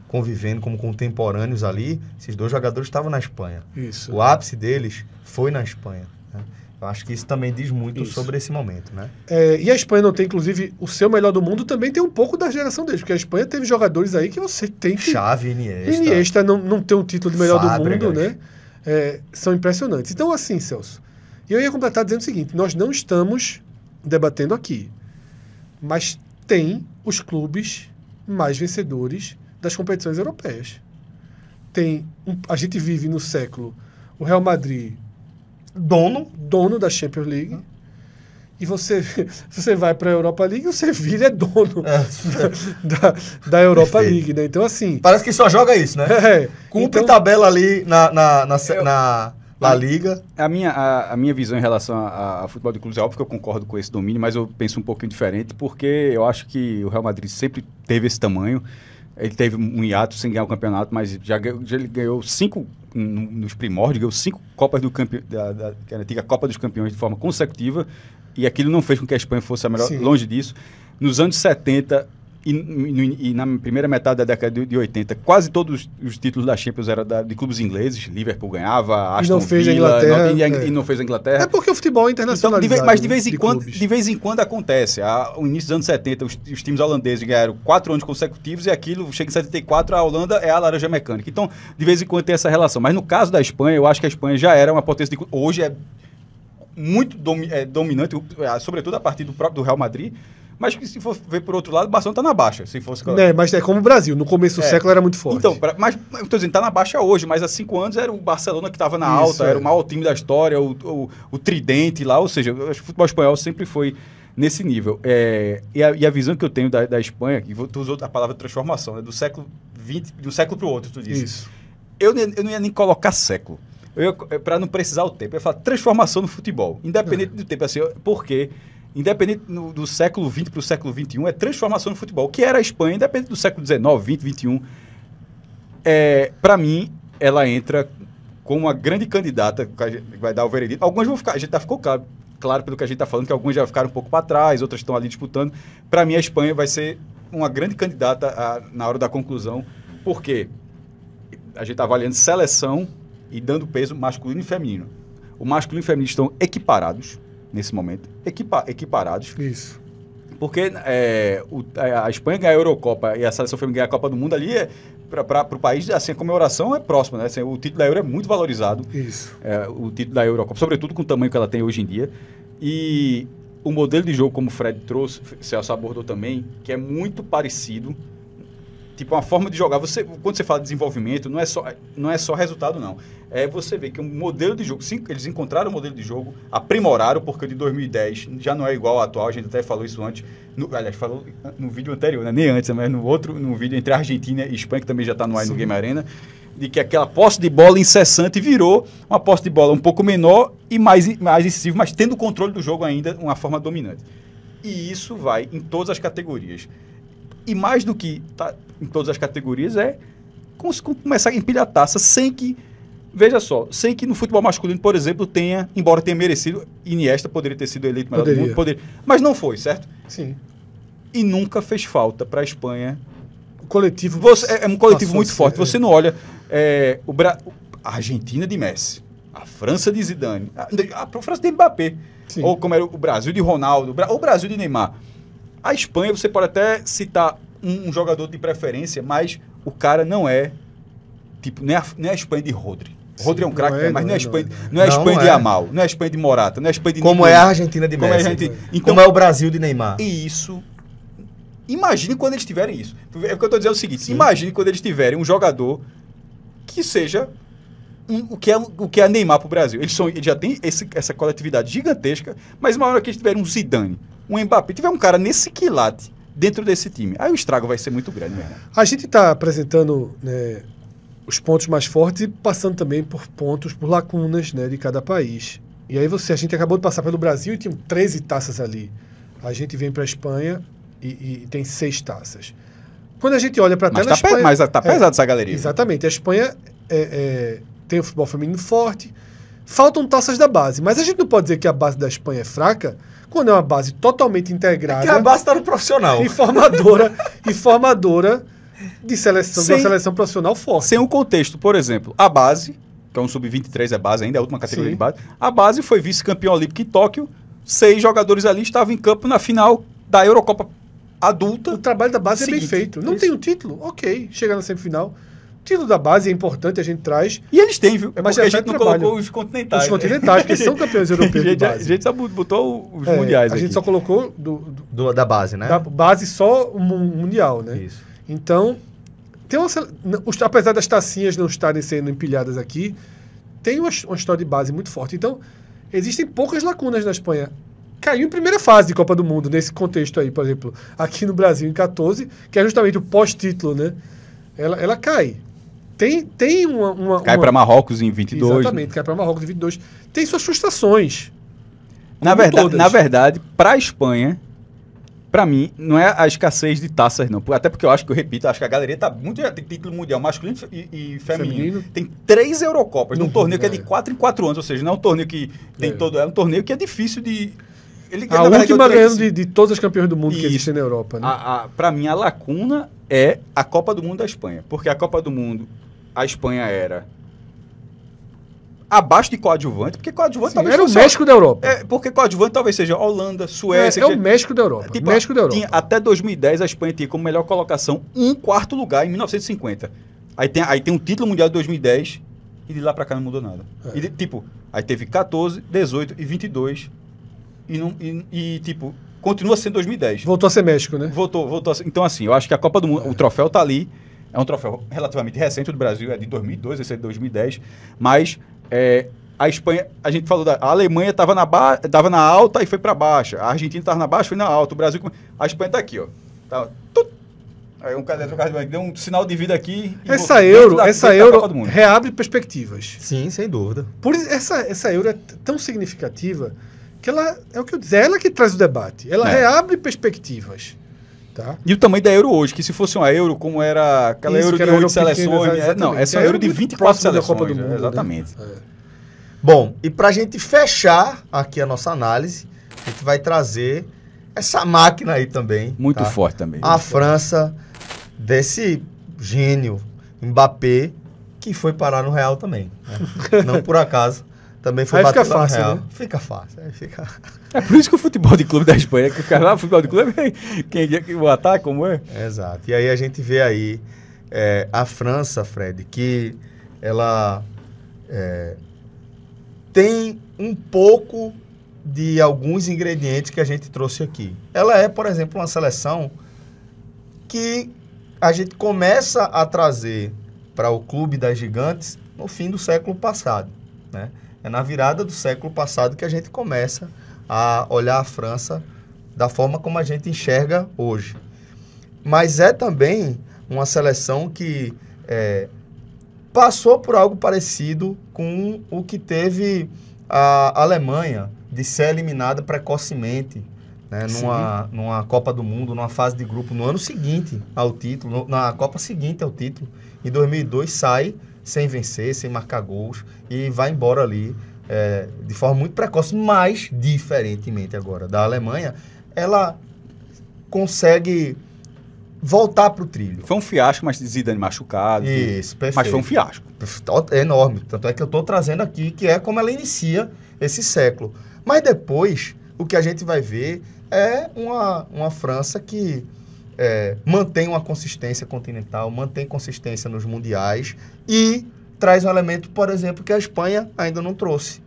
convivendo como contemporâneos ali, esses dois jogadores estavam na Espanha. Isso. O ápice deles foi na Espanha. Né? Eu acho que isso também diz muito isso. sobre esse momento, né? É, e a Espanha não tem, inclusive, o seu melhor do mundo também tem um pouco da geração deles, porque a Espanha teve jogadores aí que você tem que... Chave, Iniesta. Iniesta não, não tem um título de melhor Fábregas. do mundo, né? É, são impressionantes. Então, assim, Celso, e eu ia completar dizendo o seguinte, nós não estamos debatendo aqui mas tem os clubes mais vencedores das competições europeias. Tem um, a gente vive no século o Real Madrid dono dono da Champions League e você você vai para a Europa League o Sevilla é dono é. Da, da, Europa Perfeito. League, né? Então assim parece que só joga isso, né? É, Cumpre então, tabela ali na na, na, na La Liga. A minha, a, a minha visão em relação a, a, futebol de clubes é óbvio que eu concordo com esse domínio, mas eu penso um pouquinho diferente, porque eu acho que o Real Madrid sempre teve esse tamanho. Ele teve um hiato sem ganhar o campeonato, mas já, já ele ganhou cinco, nos primórdios, ganhou cinco Copas do campe, da, da, da é antiga Copa dos Campeões de forma consecutiva, e aquilo não fez com que a Espanha fosse a melhor, Sim. longe disso. Nos anos 70, e, e, na primeira metade da década de 80, quase todos os títulos da Champions eram da, de clubes ingleses. Liverpool ganhava, Aston é. e não fez Villa, a Inglaterra, não, e, é. não fez a Inglaterra. É porque o futebol é internacional. Então, mas de vez, em de quando, de vez em quando acontece. no início dos anos 70, os, os, times holandeses ganharam quatro anos consecutivos e aquilo chega em 74, a Holanda é a laranja mecânica. Então, de vez em quando tem essa relação. Mas no caso da Espanha, eu acho que a Espanha já era uma potência de, Hoje é muito domi é, dominante, é, sobretudo a partir do próprio do Real Madrid mas se for ver por outro lado, o Barcelona está na baixa, se fosse... É, mas é como o Brasil, no começo do é. século era muito forte. Então, pra, mas estou tô dizendo, está na baixa hoje, mas há cinco anos era o Barcelona que estava na Isso, alta, é. era o maior time da história, o, o, o tridente lá, ou seja, o futebol espanhol sempre foi nesse nível. É, e, a, e, a, visão que eu tenho da, da Espanha, e tu usou a palavra transformação, né, do século 20, de um século para o outro, tu disse. Isso. Eu, eu não ia nem colocar século é, para não precisar o tempo. Eu falo transformação no futebol, independente é. do tempo, assim, porque independente no, do século XX para o século XXI, é transformação no futebol. O que era a Espanha, independente do século XIX, XX, XXI, é, para mim, ela entra como uma grande candidata que vai dar o veredito. Algumas vão ficar, a gente tá, ficou claro, claro pelo que a gente está falando, que algumas já ficaram um pouco para trás, outras estão ali disputando. Para mim, a Espanha vai ser uma grande candidata a, na hora da conclusão, porque a gente está avaliando seleção e dando peso masculino e feminino. O masculino e o feminino estão equiparados nesse momento, equipa equiparados. Isso. Porque é, o, é, a Espanha ganhar a Eurocopa e a seleção feminina ganhar a Copa do Mundo ali é, para o país, assim, a comemoração é próxima, né? Assim, o título da Euro é muito valorizado. Isso. É, o título da Eurocopa, sobretudo com o tamanho que ela tem hoje em dia. E o modelo de jogo, como o Fred trouxe, Celso abordou também, que é muito parecido tipo é uma forma de jogar. Você, quando você fala de desenvolvimento, não é só, não é só resultado, não. É você ver que um modelo de jogo, sim, eles encontraram o um modelo de jogo, aprimoraram, porque o de 2010 já não é igual ao atual, a gente até falou isso antes. No, aliás, falou no vídeo anterior, né? nem antes, mas no outro, no vídeo entre Argentina e Espanha, que também já está no ar no Game Arena, de que aquela posse de bola incessante virou uma posse de bola um pouco menor e mais, mais incisiva, mas tendo o controle do jogo ainda, uma forma dominante. E isso vai em todas as categorias. E mais do que tá, em todas as categorias, é começar a empilhar taça sem que. Veja só, sem que no futebol masculino, por exemplo, tenha, embora tenha merecido, Iniesta poderia ter sido eleito melhor do mundo, poderia, mas não foi, certo? Sim. E nunca fez falta para a Espanha. O coletivo. Você, é, é, um coletivo muito forte. É. Você não olha é, o Bra... a Argentina de Messi, a França de Zidane, a, a França de Mbappé, Sim. ou como era o Brasil de Ronaldo, ou o Brasil de Neymar. A Espanha, você pode até citar um, um, jogador de preferência, mas o cara não é. Tipo, nem é, a Espanha de Rodri. Rodri é um craque, é, né? mas não é Espanha, não é Espanha é. é de é. Amal, não é Espanha de Morata, não é Espanha de Como Neymar. é a Argentina de Messi. Como é, Argentina. Então, como é o Brasil de Neymar. E isso. Imagine quando eles tiverem isso. É que eu estou dizendo o seguinte: Sim. imagine quando eles tiverem um jogador que seja um, o, que é, o que é Neymar para o Brasil. Eles, são, eles já têm esse, essa coletividade gigantesca, mas uma hora que eles tiverem um Zidane, um Mbappé, tiver um cara nesse quilate dentro desse time. Aí o estrago vai ser muito grande mesmo. Né? A gente está apresentando né, os pontos mais fortes e passando também por pontos, por lacunas né, de cada país. E aí você, a gente acabou de passar pelo Brasil e tinha 13 taças ali. A gente vem para a Espanha e, e, tem seis taças. Quando a gente olha para a tela... Tá Espanha, mas está é, pesado é, essa galeria. Né? Exatamente. A Espanha é, é, tem o futebol feminino forte. Faltam taças da base. Mas a gente não pode dizer que a base da Espanha é fraca quando é uma base totalmente integrada. É a base está no profissional. E formadora, e formadora de seleção, sem, de uma seleção profissional forte. Sem um contexto, por exemplo, a base, que é um sub-23 é base ainda, é a última categoria Sim. de base. A base foi vice-campeão olímpico em Tóquio. Seis jogadores ali estavam em campo na final da Eurocopa adulta. O trabalho da base seguinte. é bem feito. Não Isso. tem um título? Ok. Chega na semifinal título da base é importante, a gente traz. E eles têm, viu? É mas a é gente não trabalho. colocou os continentais. Os né? continentais, né? que são campeões europeus. a, gente, a gente só botou os é, mundiais. A gente só colocou do, do, do, da base, né? Da base só o mundial, né? Isso. Então, tem uma, apesar das tacinhas não estarem sendo empilhadas aqui, tem uma, uma história de base muito forte. Então, existem poucas lacunas na Espanha caiu em primeira fase de Copa do Mundo, nesse contexto aí, por exemplo, aqui no Brasil em 14, que é justamente o pós-título, né? Ela, ela cai tem, tem uma. uma cai uma... para Marrocos em 22. Né? Exatamente, né? cai para Marrocos em 22. Tem suas frustrações. Na verdade, todas. na verdade para a Espanha, para mim, não é a escassez de taças, não. Até porque eu acho que, eu repito, acho que a galeria tá muito. Tem título mundial masculino e, e feminino. feminino. Tem três Eurocopas, num torneio que é de é. quatro em quatro anos, ou seja, não é um torneio que tem é. todo. É um torneio que é difícil de. Ele, a última é ganhando de, de todas as campeões do mundo que existem na Europa. Né? Para mim, a lacuna é a Copa do Mundo da Espanha. Porque a Copa do Mundo a Espanha era abaixo de coadjuvante, porque coadjuvante Sim, talvez era o México da Europa. É, porque coadjuvante talvez seja Holanda, Suécia. É, é o México da Europa. Tipo, México da Europa. Tinha, até 2010 a Espanha tinha como melhor colocação um quarto lugar em 1950. Aí tem, aí tem um título mundial de 2010 e de lá para cá não mudou nada. É. E tipo, aí teve 14, 18 e 22 e não e, e, tipo continua sendo 2010. Voltou a ser México, né? Voltou, voltou. A ser, então assim, eu acho que a Copa do Mundo, é. o troféu tá ali. É um troféu relativamente recente do Brasil, é de 2002, esse é de 2010, mas é, a Espanha, a gente falou da a Alemanha estava na ba, na alta e foi para baixa, a Argentina estava na baixa, foi na alta, o Brasil, a Espanha está aqui, ó, tá, Aí um cara deu um sinal de vida aqui. Essa euro, da, essa euro reabre perspectivas. Sim, sem dúvida. Por essa essa euro é tão significativa que ela é o que eu é ela que traz o debate. Ela é. reabre perspectivas. Tá. E o tamanho da Euro hoje, que se fosse uma Euro, como era aquela Isso, Euro de era seleções. é, é não, essa é Euro de 24 seleções. Da Copa do é, Mundo, né? exatamente. Né? É. Bom, e para a gente fechar aqui a nossa análise, a gente vai trazer essa máquina aí também. Muito tá? forte também. A França, desse gênio Mbappé, que foi parar no Real também. Né? não por acaso. Também foi aí fica fácil, né? Fica fácil. Aí é, fica... É por isso que o futebol de clube da Espanha, que fica lá, ah, o futebol de clube, é quem é que o ataque, como é? Exato. E aí a gente vê aí é, a França, Fred, que ela é, tem um pouco de alguns ingredientes que a gente trouxe aqui. Ela é, por exemplo, uma seleção que a gente começa a trazer para o clube das gigantes no fim do século passado, né? É na virada do século passado que a gente começa a olhar a França da forma como a gente enxerga hoje. Mas é também uma seleção que é, passou por algo parecido com o que teve a Alemanha de ser eliminada precocemente né, numa, numa Copa do Mundo, numa fase de grupo, no ano seguinte ao título, na Copa seguinte ao título. Em 2002 sai sem vencer, sem marcar gols e vai embora ali é, de forma muito precoce. Mas, diferentemente agora da Alemanha, ela consegue voltar para o trilho. Foi um fiasco, mas Zidane machucado. Isso, perfeito. Mas foi um fiasco. É enorme. Tanto é que eu estou trazendo aqui que é como ela inicia esse século. Mas depois, o que a gente vai ver é uma, uma França que é, mantém uma consistência continental, mantém consistência nos mundiais e traz um elemento, por exemplo, que a Espanha ainda não trouxe,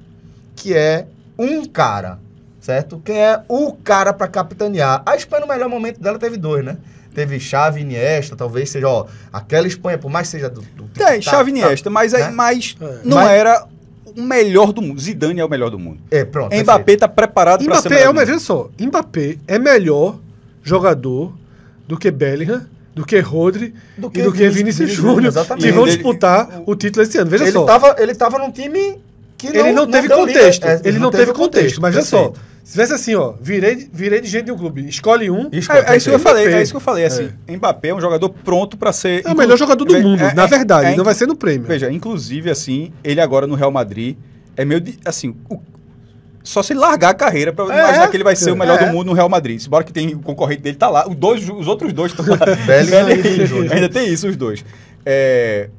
que é um cara, certo? Quem é o cara para capitanear? A Espanha, no melhor momento dela, teve dois, né? Teve Xavi, Iniesta, talvez seja, ó, aquela Espanha, por mais seja do... do Tem, Chave tá Xavi, Iniesta, tá, mas, é, né? mas é. não mas, era o melhor do mundo. Zidane é o melhor do mundo. É, pronto. Mbappé está preparado para ser Mbappé é uma vez só. Mbappé é melhor jogador do que Bellingham, do que Rodri do que e do Vinícius, que Vinícius, Júnior, que vão disputar ele, o título esse ano. Veja ele só. Tava, ele estava num time que ele não, teve não contexto. É, ele, não, teve, contexto, contexto, mas veja só. Se tivesse assim, ó, virei, virei de gente de um clube, escolhe um. Escolhe, é, é, isso que eu falei, é, é isso que eu falei. Assim, é. Mbappé é um jogador pronto para ser. É o melhor jogador do mundo, é, na verdade. não vai ser no prêmio. Veja, inclusive, assim, ele agora no Real Madrid é meio. De, assim, o, só se largar a carreira para é, imaginar que ele vai ser o é. melhor é. do mundo no Real Madrid. Embora que tem, o concorrente dele tá lá, os, dois, os outros dois estão lá. Ainda tem isso, os dois. É,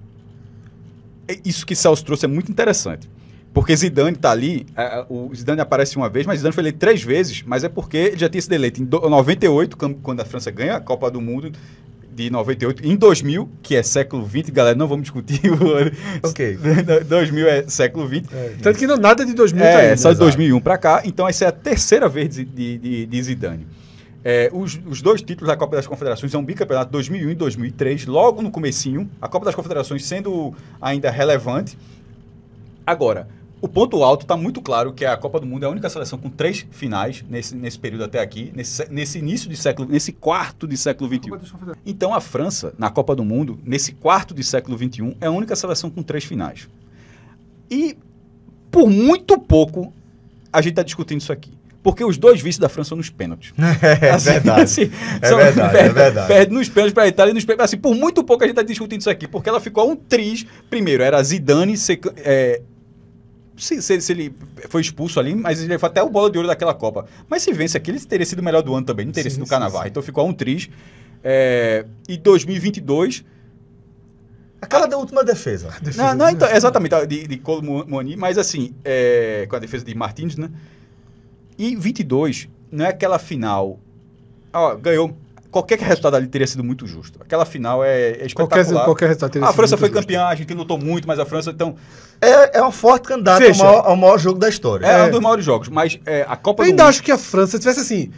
isso que Celso trouxe é muito interessante. Porque Zidane tá ali, é, é, o Zidane aparece uma vez, mas Zidane foi eleito três vezes, mas é porque ele já tinha esse deleito. Em 98, quando a França ganha a Copa do Mundo, de 98. Em 2000, que é século 20, galera, não vamos discutir o ano. Ok. 2000 é século 20. É, Tanto que não, nada de 2000 É, tá indo, é só de 2001 né? para cá. Então, essa é a terceira vez de, de, de Zidane. É, os, os, dois títulos da Copa das Confederações são é um bicampeonato 2001 e 2003, logo no comecinho, a Copa das Confederações sendo ainda relevante. Agora, o ponto alto está muito claro que a Copa do Mundo é a única seleção com três finais nesse, nesse período até aqui, nesse, nesse início de século, nesse quarto de século XXI. Então a França, na Copa do Mundo, nesse quarto de século XXI, é a única seleção com três finais. E por muito pouco a gente está discutindo isso aqui. Porque os dois vices da França são nos pênaltis. É, assim, verdade. Assim, é, verdade perde, assim, é verdade. Perde nos pênaltis para a Itália e nos pênaltis. Assim, por muito pouco a gente está discutindo isso aqui. Porque ela ficou um triz. Primeiro, era Zidane, Sec é, se, se, se, ele foi expulso ali, mas ele foi até o bola de ouro daquela Copa. Mas se vence aqui, ele teria sido o melhor do ano também, não teria sim, sido o Carnaval. Então ficou a um triz. É, e 2022. Aquela da última defesa. defesa não, não, então, exatamente, de, de Colomoni, mas assim, é, com a defesa de Martins, né? E 22 não é aquela final. Ó, ganhou, qualquer resultado ali teria sido muito justo. Aquela final é, é espetacular. Qualquer, qualquer resultado teria ah, a França foi justo. campeã, a gente lutou muito, mas a França, então... É, é um forte candidato ao maior, ao maior, jogo da história. É, é, um é. dos maiores jogos, mas é, a Copa Eu do ainda mundo... acho que a França tivesse, assim,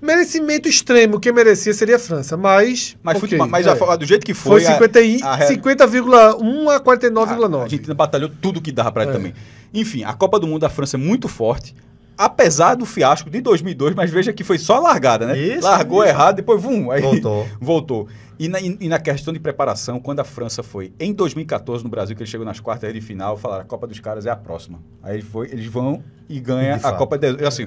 merecimento extremo, quem merecia seria a França, mas... Mas, okay, futebol, mas a, é. do jeito que foi... Foi 50,1 a, a, 50, a 49,9. A, a Argentina batalhou tudo que dava para é. também. Enfim, a Copa do Mundo da França é muito forte, apesar do fiasco de 2002, mas veja que foi só largada, né? Isso, Largou isso. errado, depois vum, aí voltou. voltou. E na, e na, questão de preparação, quando a França foi em 2014 no Brasil, que ele chegou nas quartas de final, falaram, a Copa dos Caras é a próxima. Aí ele foi, eles vão e ganha de a fato. Copa... De, assim,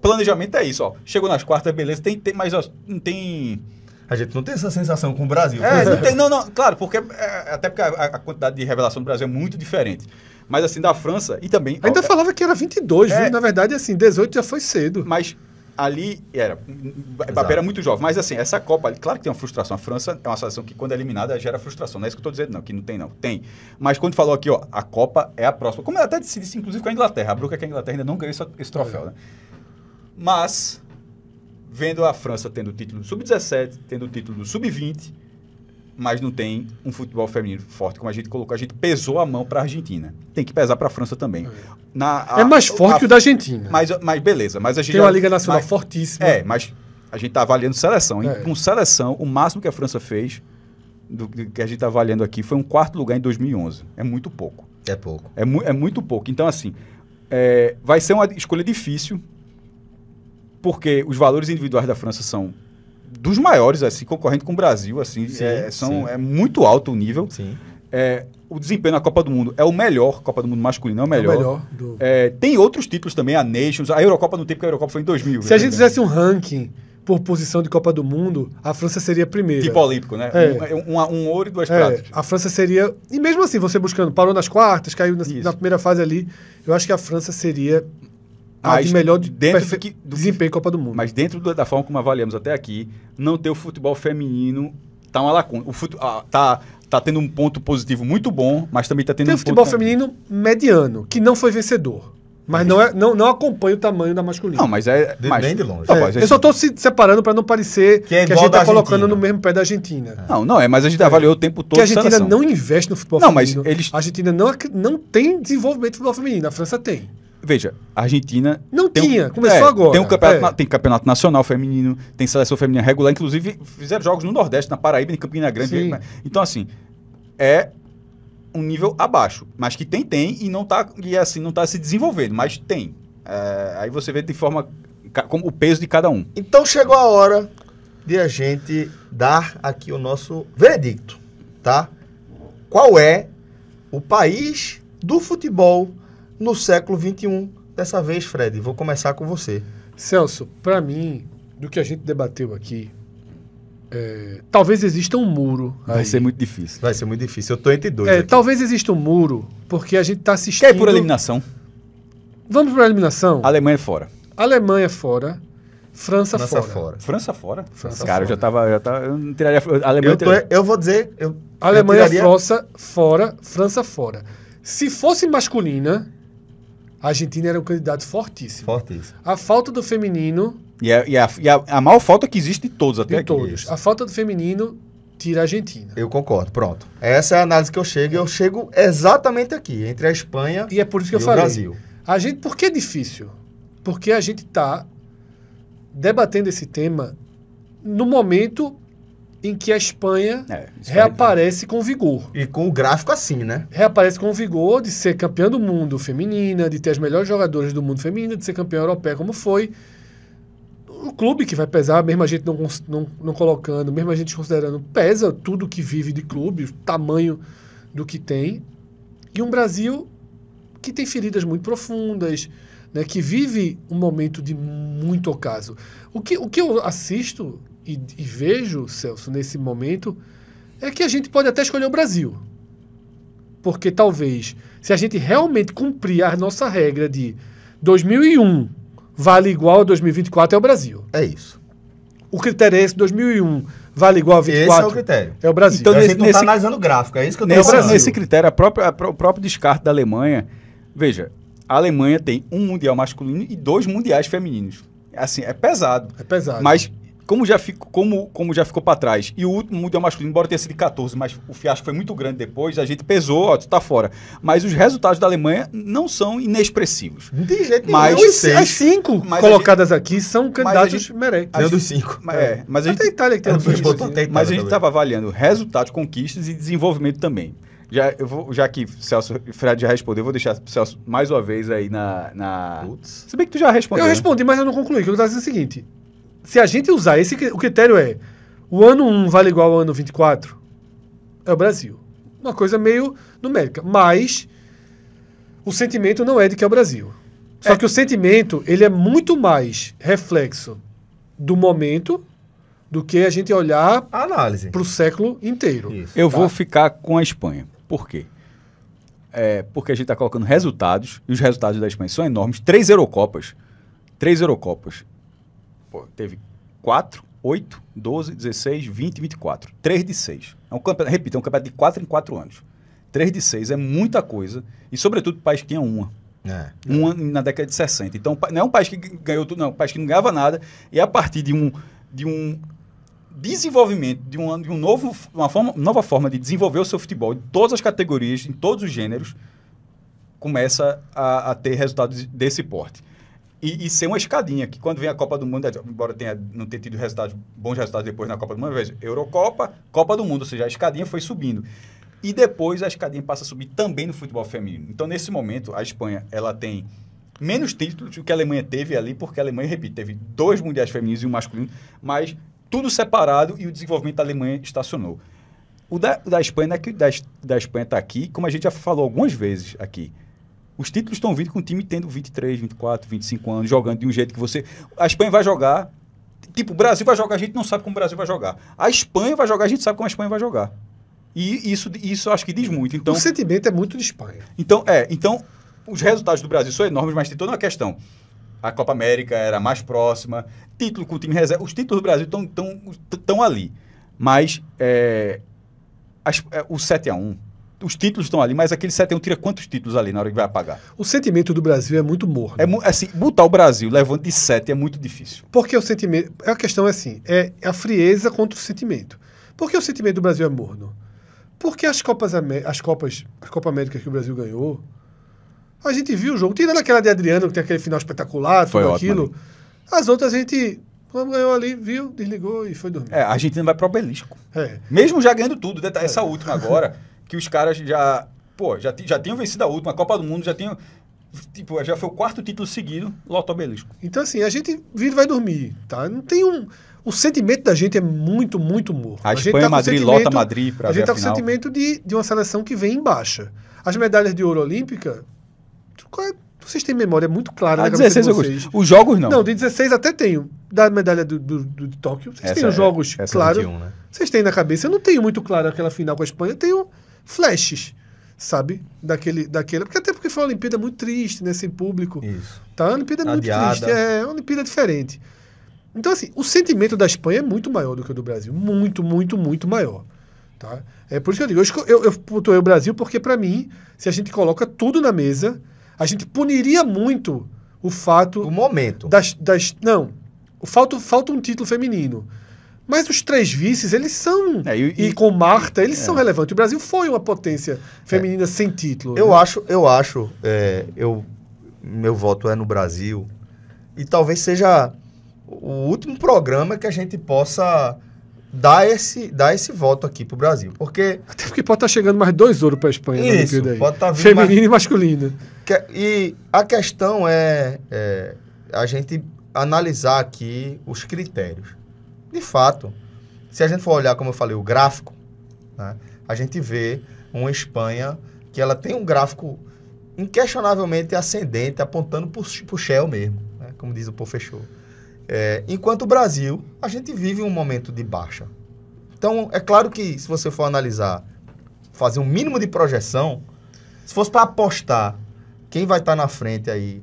planejamento é isso, ó. Chegou nas quartas, beleza, tem, tem mas ó, não tem... A gente não tem essa sensação com o Brasil. É, não, é. tem, não, não, claro, porque é, até porque a, a, quantidade de revelação do Brasil é muito diferente. Mas assim, da França e também. Ainda ó, falava que era 22, é, viu? Na verdade, assim, 18 já foi cedo. Mas ali era. Hum, hum, Mbappé era muito jovem. Mas assim, essa Copa, claro que tem uma frustração. A França é uma seleção que, quando é eliminada, gera frustração. Não é isso que eu estou dizendo, não, que não tem, não. Tem. Mas quando falou aqui, ó, a Copa é a próxima. Como ela até disse inclusive, com a Inglaterra. A bronca é que a Inglaterra ainda não ganhou esse, esse troféu, é. né? Mas, vendo a França tendo o título do Sub-17, tendo o título do Sub-20, mas não tem um futebol feminino forte como a gente colocou. A gente pesou a mão para a Argentina. Tem que pesar para a França também. É. Na, a, é mais forte a, que o da Argentina. Mas, mas beleza. Mas a gente tem uma Liga Nacional mas, fortíssima. É, mas a gente está avaliando seleção. É. com seleção, o máximo que a França fez, do, do que a gente está avaliando aqui, foi um quarto lugar em 2011. É muito pouco. É pouco. É, mu é muito pouco. Então, assim, é, vai ser uma escolha difícil, porque os valores individuais da França são dos maiores, assim, concorrente com o Brasil, assim, sim, é, são, é muito alto o nível. Sim. É, o desempenho na Copa do Mundo é o melhor, Copa do Mundo masculino é o melhor. É o melhor do... é, tem outros títulos também, a Nations, a Eurocopa no tempo que a Eurocopa foi em 2000. Se a gente fizesse um ranking por posição de Copa do Mundo, a França seria a primeira. Tipo olímpico, né? É. Um, um, um, ouro e duas é. pratas. A França seria. E mesmo assim, você buscando, parou nas quartas, caiu na, na primeira fase ali. Eu acho que a França seria ah, mas de melhor de dentro do que, do desempenho que, Copa do Mundo. Mas dentro da forma como avaliamos até aqui, não ter o futebol feminino tá uma lacuna. O futebol ah, tá tá tendo um ponto positivo muito bom, mas também tá tendo tem um futebol feminino mediano, que não foi vencedor. Mas não, é, não, não acompanha o tamanho da masculina. Não, mas é. De, mas, bem de longe. Tá, é, eu só estou assim se separando para não parecer que, é que a gente está colocando no mesmo pé da Argentina. Não, não, é, mas a gente é. avaliou o tempo todo. Que a Argentina não investe no futebol não, feminino. Mas eles... A Argentina não, é não tem desenvolvimento de futebol feminino, a França tem. Veja, a Argentina. Não tinha, um, começou é, agora. Tem, um campeonato, é. tem campeonato nacional feminino, tem seleção feminina regular, inclusive fizeram jogos no Nordeste, na Paraíba, em Campina Grande. Então, assim, é um nível abaixo, mas que tem, tem, e não tá, e assim, não tá se desenvolvendo, mas tem. É, aí você vê de forma. como o peso de cada um. Então chegou a hora de a gente dar aqui o nosso veredicto, tá? Qual é o país do futebol no século XXI. Dessa vez, Fred, vou começar com você. Celso, para mim, do que a gente debateu aqui, é, talvez exista um muro. Vai aí. ser muito difícil. Vai ser muito difícil. Eu tô entre dois. É, talvez exista um muro, porque a gente está assistindo. Quer ir por eliminação? Vamos para eliminação? Alemanha é fora. Alemanha fora. França, França fora. fora. França fora? França Cara, fora. eu já tava. Já tava eu não tiraria. Alemanha eu, tô, eu vou dizer. Eu, Alemanha, eu tiraria... França fora. França fora. Se fosse masculina, a Argentina era um candidato fortíssimo. Fortíssimo. A falta do feminino. E a, e a, e a, a maior falta que existe de todos até de aqui. todos. A falta do feminino tira a Argentina. Eu concordo, pronto. Essa é a análise que eu chego. Eu chego exatamente aqui, entre a Espanha e é por isso que eu falei. Brasil. A gente, por que é difícil? Porque a gente está debatendo esse tema no momento em que a Espanha é, reaparece com vigor. E com o gráfico assim, né? Reaparece com vigor de ser campeã do mundo feminina, de ter as melhores jogadoras do mundo feminina, de ser campeã europeia como foi. O clube que vai pesar, mesmo a gente não, não, não colocando, mesmo a gente considerando, pesa tudo que vive de clube, o tamanho do que tem. E um Brasil que tem feridas muito profundas, né, que vive um momento de muito ocaso. O que, o que eu assisto e, e vejo, Celso, nesse momento, é que a gente pode até escolher o Brasil. Porque talvez, se a gente realmente cumprir a nossa regra de 2001 vale igual a 2024, é o Brasil. É isso. O critério é esse, 2001 vale igual a 2024 Esse é o critério. É o Brasil. Então, nesse, a gente não está analisando o gráfico, é isso que eu estou falando. Nesse critério, a própria, a, o próprio descarte da Alemanha, veja, a Alemanha tem um mundial masculino e dois mundiais femininos. Assim, é pesado. É pesado. Mas como já, fico, como, como já ficou para trás, e o último Mundial Masculino, embora tenha sido 14, mas o fiasco foi muito grande depois, a gente pesou, ó, tu tá fora. Mas os resultados da Alemanha não são inexpressivos. De jeito mas, nenhum. Seis, as cinco mas colocadas gente, aqui são candidatos merecem. Deu dos cinco. Mas, é, mas a gente, Até a Itália que tem é, um Mas a gente estava avaliando resultados, conquistas e desenvolvimento também. Já, vou, já que Celso Fred já respondeu, eu vou deixar Celso mais uma vez aí na. na... Putz. Se bem que tu já respondeu. Eu né? respondi, mas eu não concluí. Que eu estava dizendo o seguinte: se a gente usar esse o critério é o ano 1 vale igual ao ano 24, é o Brasil. Uma coisa meio numérica, mas o sentimento não é de que é o Brasil. É. Só é. que o sentimento, ele é muito mais reflexo do momento do que a gente olhar para o século inteiro. Isso, Eu tá? vou ficar com a Espanha. Por quê? É, porque a gente está colocando resultados, e os resultados da Espanha são enormes. Três Eurocopas. Três Eurocopas teve 4, 8, 12, 16, 20, 24. 3 de 6. É um campeonato, repito, é um campeonato de 4 em 4 anos. 3 de 6 é muita coisa. E, sobretudo, o país tinha uma. É, uma na década de 60. Então, não é um país que ganhou tudo, não. É um país que não ganhava nada. E a partir de um, de um desenvolvimento, de, um, de um novo, uma forma, nova forma de desenvolver o seu futebol, em todas as categorias, em todos os gêneros, começa a, a ter resultados desse porte e, e, ser uma escadinha, que quando vem a Copa do Mundo, é, embora tenha, não tenha tido resultados, bons resultados depois na Copa do Mundo, veja, Eurocopa, Copa do Mundo, ou seja, a escadinha foi subindo. E depois a escadinha passa a subir também no futebol feminino. Então, nesse momento, a Espanha ela tem menos títulos do que a Alemanha teve ali, porque a Alemanha, repito, teve dois mundiais femininos e um masculino, mas tudo separado e o desenvolvimento da Alemanha estacionou. O da, da Espanha, é que da, da Espanha está aqui, como a gente já falou algumas vezes aqui, os títulos estão vindo com o time tendo 23, 24, 25 anos, jogando de um jeito que você. A Espanha vai jogar. Tipo, o Brasil vai jogar, a gente não sabe como o Brasil vai jogar. A Espanha vai jogar, a gente sabe como a Espanha vai jogar. E isso, isso acho que diz muito. Então, o sentimento é muito de Espanha. Então, é. Então, os resultados do Brasil são enormes, mas tem toda uma questão. A Copa América era mais próxima, título com o time reserva. Os títulos do Brasil estão ali. Mas é, as, é, o 7 a 1 os títulos estão ali, mas aquele um tira quantos títulos ali na hora que vai apagar? O sentimento do Brasil é muito morno. É, assim, botar o Brasil levando de 7 é muito difícil. Porque o sentimento. A questão é assim: é a frieza contra o sentimento. Por que o sentimento do Brasil é morno? Porque as Copas, as Copas, as Copa América que o Brasil ganhou, a gente viu o jogo. Tirando aquela de Adriano, que tem aquele final espetacular, tudo Foi aquilo. As outras a gente ganhou ali, viu, desligou e foi dormir. É, a Argentina vai para o obelisco. É. Mesmo já ganhando tudo, né? tá, essa é. última agora. que os caras já, pô, já, já tinham vencido a última, a Copa do Mundo já tinham tipo, já foi o quarto título seguido, Loto Obelisco. Então, assim, a gente vira e vai dormir, tá? Não tem um... O sentimento da gente é muito, muito morro. A, a Espanha, tá Madrid, lota Madrid pra A gente tá com o sentimento de, de uma seleção que vem em baixa. As medalhas de ouro olímpica, é, vocês têm memória muito clara. da ah, 16 vocês. Os jogos não. Não, de 16 até tenho. Da medalha do, do, do de Tóquio, vocês essa têm os é- jogos, é, claro. 21, né? Vocês têm na cabeça. Eu não tenho muito claro aquela final com a Espanha. Eu tenho flashes, sabe? Daquele, daquele. Porque até porque foi uma Olimpíada muito triste, né? Sem público. Isso. Tá? Uma Olimpíada Adiada. muito triste. É uma Olimpíada diferente. Então, assim, o sentimento da Espanha é muito maior do que o do Brasil. Muito, muito, muito maior. Tá? É por isso que eu digo, eu, eu, eu o Brasil porque, para mim, se a gente coloca tudo na mesa, a gente puniria muito o fato... O momento. Das, das, não, falta, falta um título feminino. Mas os três vices, eles são. É, e, e, com Marta, eles é. são relevantes. O Brasil foi uma potência é. feminina é. sem título. Eu né? acho, eu acho. É, eu, meu voto é no Brasil. E talvez seja o último programa que a gente possa dar esse, dar esse voto aqui para o Brasil. Porque... Até porque pode estar tá chegando mais dois ouro para a Espanha. Né, Isso, daí. pode estar tá vindo Feminino mais... e masculino. Que, e a questão é, é a gente analisar aqui os critérios de fato, se a gente for olhar, como eu falei, o gráfico, né, a gente vê uma Espanha que ela tem um gráfico inquestionavelmente ascendente, apontando para o Shell mesmo, né, como diz o professor. É, enquanto o Brasil, a gente vive um momento de baixa. Então, é claro que se você for analisar, fazer um mínimo de projeção, se fosse para apostar quem vai estar tá na frente aí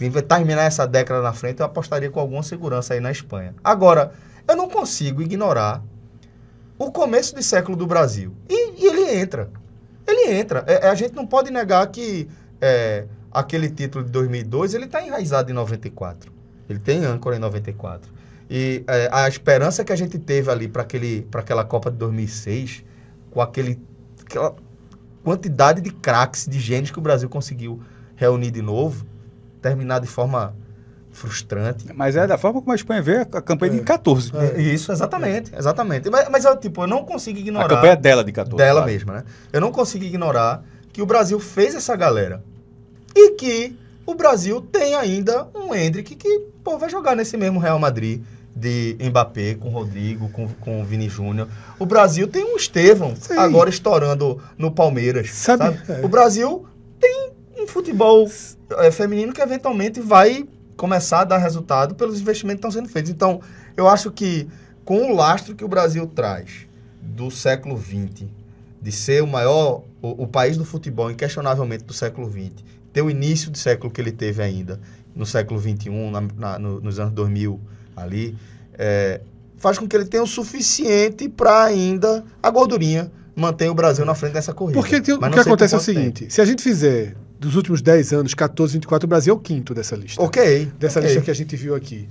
quem vai terminar essa década na frente, eu apostaria com alguma segurança aí na Espanha. Agora, eu não consigo ignorar o começo do século do Brasil. E, e ele entra. Ele entra. É, é, a gente não pode negar que é, aquele título de 2002, ele está enraizado em 94. Ele tem âncora em 94. E é, a esperança que a gente teve ali para aquela Copa de 2006, com aquele, aquela quantidade de craques, de gênios que o Brasil conseguiu reunir de novo, terminar de forma frustrante. Mas é da forma como a Espanha vê a campanha é. de 14. É, isso, exatamente, é. exatamente. Mas, mas tipo, eu não consigo ignorar... A campanha é dela de 14. Dela claro. mesma, né? Eu não consigo ignorar que o Brasil fez essa galera. E que o Brasil tem ainda um Hendrick que, pô, vai jogar nesse mesmo Real Madrid de Mbappé, com Rodrigo, com, com Vini Júnior. O Brasil tem um Estevão agora estourando no Palmeiras. Sabe? sabe? É. O Brasil tem um futebol é, feminino que eventualmente vai começar a dar resultado pelos investimentos que estão sendo feitos. Então, eu acho que com o lastro que o Brasil traz do século XX, de ser o maior, o, o país do futebol, inquestionavelmente, do século XX, ter o início de século que ele teve ainda, no século XXI, na, na, no, nos anos 2000 ali, é, faz com que ele tenha o suficiente para ainda a gordurinha manter o Brasil na frente dessa corrida. Porque tem, o que acontece é o seguinte: se a gente fizer dos últimos 10 anos, 14, 24, o Brasil é o quinto dessa lista. Ok. Dessa okay. lista que a gente viu aqui.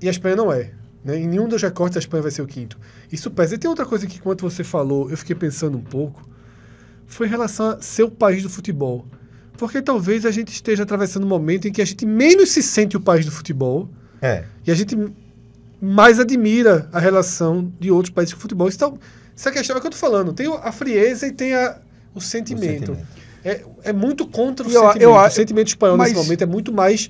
E a Espanha não é. Né? Em nenhum dos recortes a Espanha vai ser o quinto. Isso pesa. E tem outra coisa que, enquanto você falou, eu fiquei pensando um pouco. Foi em relação a ser o país do futebol. Porque talvez a gente esteja atravessando um momento em que a gente menos se sente o país do futebol. É. E a gente mais admira a relação de outros países com o futebol. Então, essa questão é que eu estou falando. Tem a frieza e tem a, o sentimento. O sentimento. É, é muito contra o eu, sentimento. Eu, eu, o sentimento espanhol mas, nesse momento é muito mais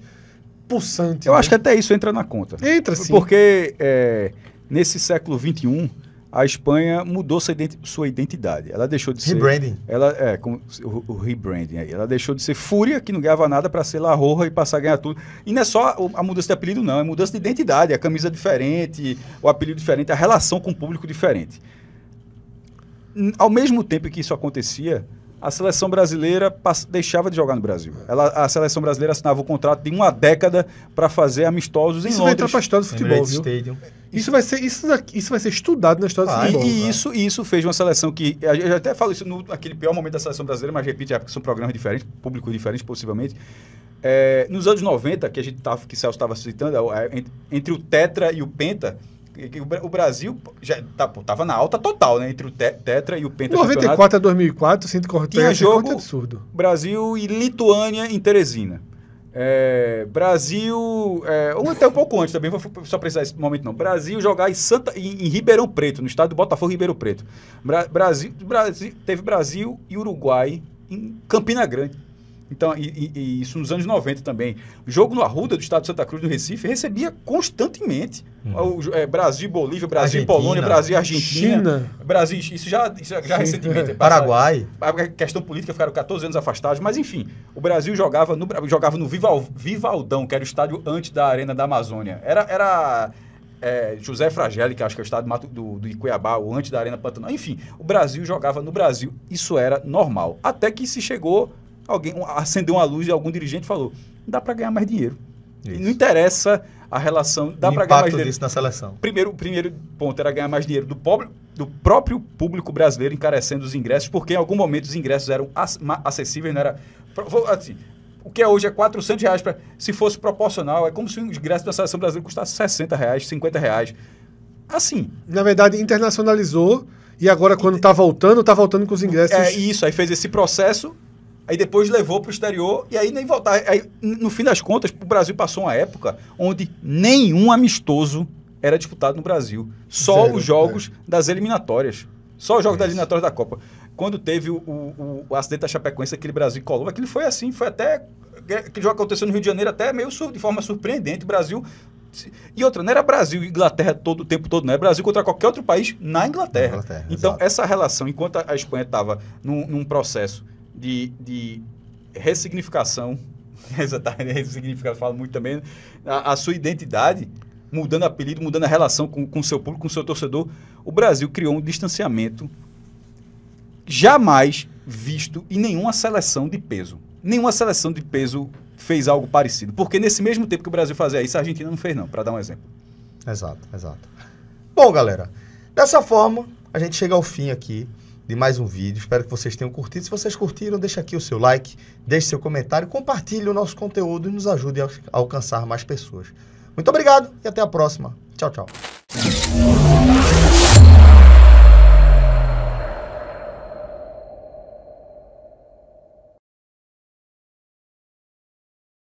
pulsante. Eu né? acho que até isso entra na conta. Entra, sim. Porque é, nesse século XXI, a Espanha mudou sua, identi sua identidade. Ela deixou de rebranding. ser... Rebranding. Ela, é, com, o, o rebranding aí. Ela deixou de ser Fúria, que não ganhava nada, para ser La Roja e passar a ganhar tudo. E não é só a mudança de apelido, não. É mudança de identidade. A é camisa diferente, o apelido diferente, a relação com o público diferente. Ao mesmo tempo que isso acontecia, a seleção brasileira deixava de jogar no Brasil. Ela, a seleção brasileira assinava o um contrato de uma década para fazer amistosos isso em Londres. Isso vai futebol, viu? Stadium. Isso vai ser isso, isso vai ser estudado na história ah, do futebol. E, e isso, isso fez uma seleção que eu até falo isso no aquele pior momento da seleção brasileira, mas repito, é porque são programas diferentes, público diferente possivelmente. É, nos anos 90, que a gente tava, que Celso estava citando, é é, entre o tetra e o penta, o Brasil já estava tá, na alta total, né? Entre o Tetra e o Penta. 94 a 2004, sinto corretor, tinha é jogo absurdo. Brasil e Lituânia em Teresina. É, Brasil, é, ou até um pouco antes também, vou só precisar esse momento não. Brasil jogar em, Santa, em, em Ribeirão Preto, no estado do Botafogo, Ribeirão Preto. Bra, Brasil, Brasil, teve Brasil e Uruguai em Campina Grande. Então, e, e, isso nos anos 90 também. jogo no Arruda, do estado de Santa Cruz, no Recife, recebia constantemente uhum. o, é, Brasil, Bolívia, Brasil, Argentina, Polônia, Brasil, Argentina. China. Brasil, isso já, isso já recentemente. É Paraguai. A questão política, ficaram 14 anos afastados, mas enfim, o Brasil jogava no, jogava no Vival, Vivaldão, que era o estádio antes da Arena da Amazônia. Era. era é, José Frageli, que acho que é o estado do, do, do Cuiabá, ou antes da Arena Pantanal. Enfim, o Brasil jogava no Brasil. Isso era normal. Até que se chegou alguém acendeu uma luz e algum dirigente falou: dá para ganhar mais dinheiro. Isso. E não interessa a relação, dá para ganhar mais dinheiro. disso na seleção. Primeiro, o primeiro ponto era ganhar mais dinheiro do pobre, do próprio público brasileiro encarecendo os ingressos, porque em algum momento os ingressos eram acessíveis, não era. Assim, o que é hoje é 400 reais. Pra, se fosse proporcional, é como se o ingresso da seleção brasileira custasse 60 reais, 50 reais. Assim. Na verdade, internacionalizou e agora, quando está voltando, está voltando com os ingressos. É isso, aí fez esse processo Aí depois levou para o exterior e aí nem voltar. Aí, no fim das contas, o Brasil passou uma época onde nenhum amistoso era disputado no Brasil. Só Zero, os jogos é. das eliminatórias. Só os jogos é das eliminatórias da Copa. Quando teve o, o, o acidente da Chapecoense, aquele Brasil colou, aquilo foi assim, foi até. É, aquele jogo aconteceu no Rio de Janeiro até meio sur, de forma surpreendente. O Brasil. E outra, não era Brasil e Inglaterra todo o tempo todo, não. Né? Era Brasil contra qualquer outro país na Inglaterra. Na Inglaterra então, exato. essa relação, enquanto a Espanha estava num, num processo de, de ressignificação, tá- ressignificação, falo muito também, né? a, a, sua identidade, mudando apelido, mudando a relação com o seu público, com o seu torcedor, o Brasil criou um distanciamento jamais visto em nenhuma seleção de peso. Nenhuma seleção de peso fez algo parecido. Porque nesse mesmo tempo que o Brasil fazia isso, a Argentina não fez não, para dar um exemplo. Exato, exato. Bom, galera, dessa forma, a gente chega ao fim aqui de mais um vídeo. Espero que vocês tenham curtido. Se vocês curtiram, deixa aqui o seu like, deixe seu comentário, compartilhe o nosso conteúdo e nos ajude a alcançar mais pessoas. Muito obrigado e até a próxima. Tchau, tchau.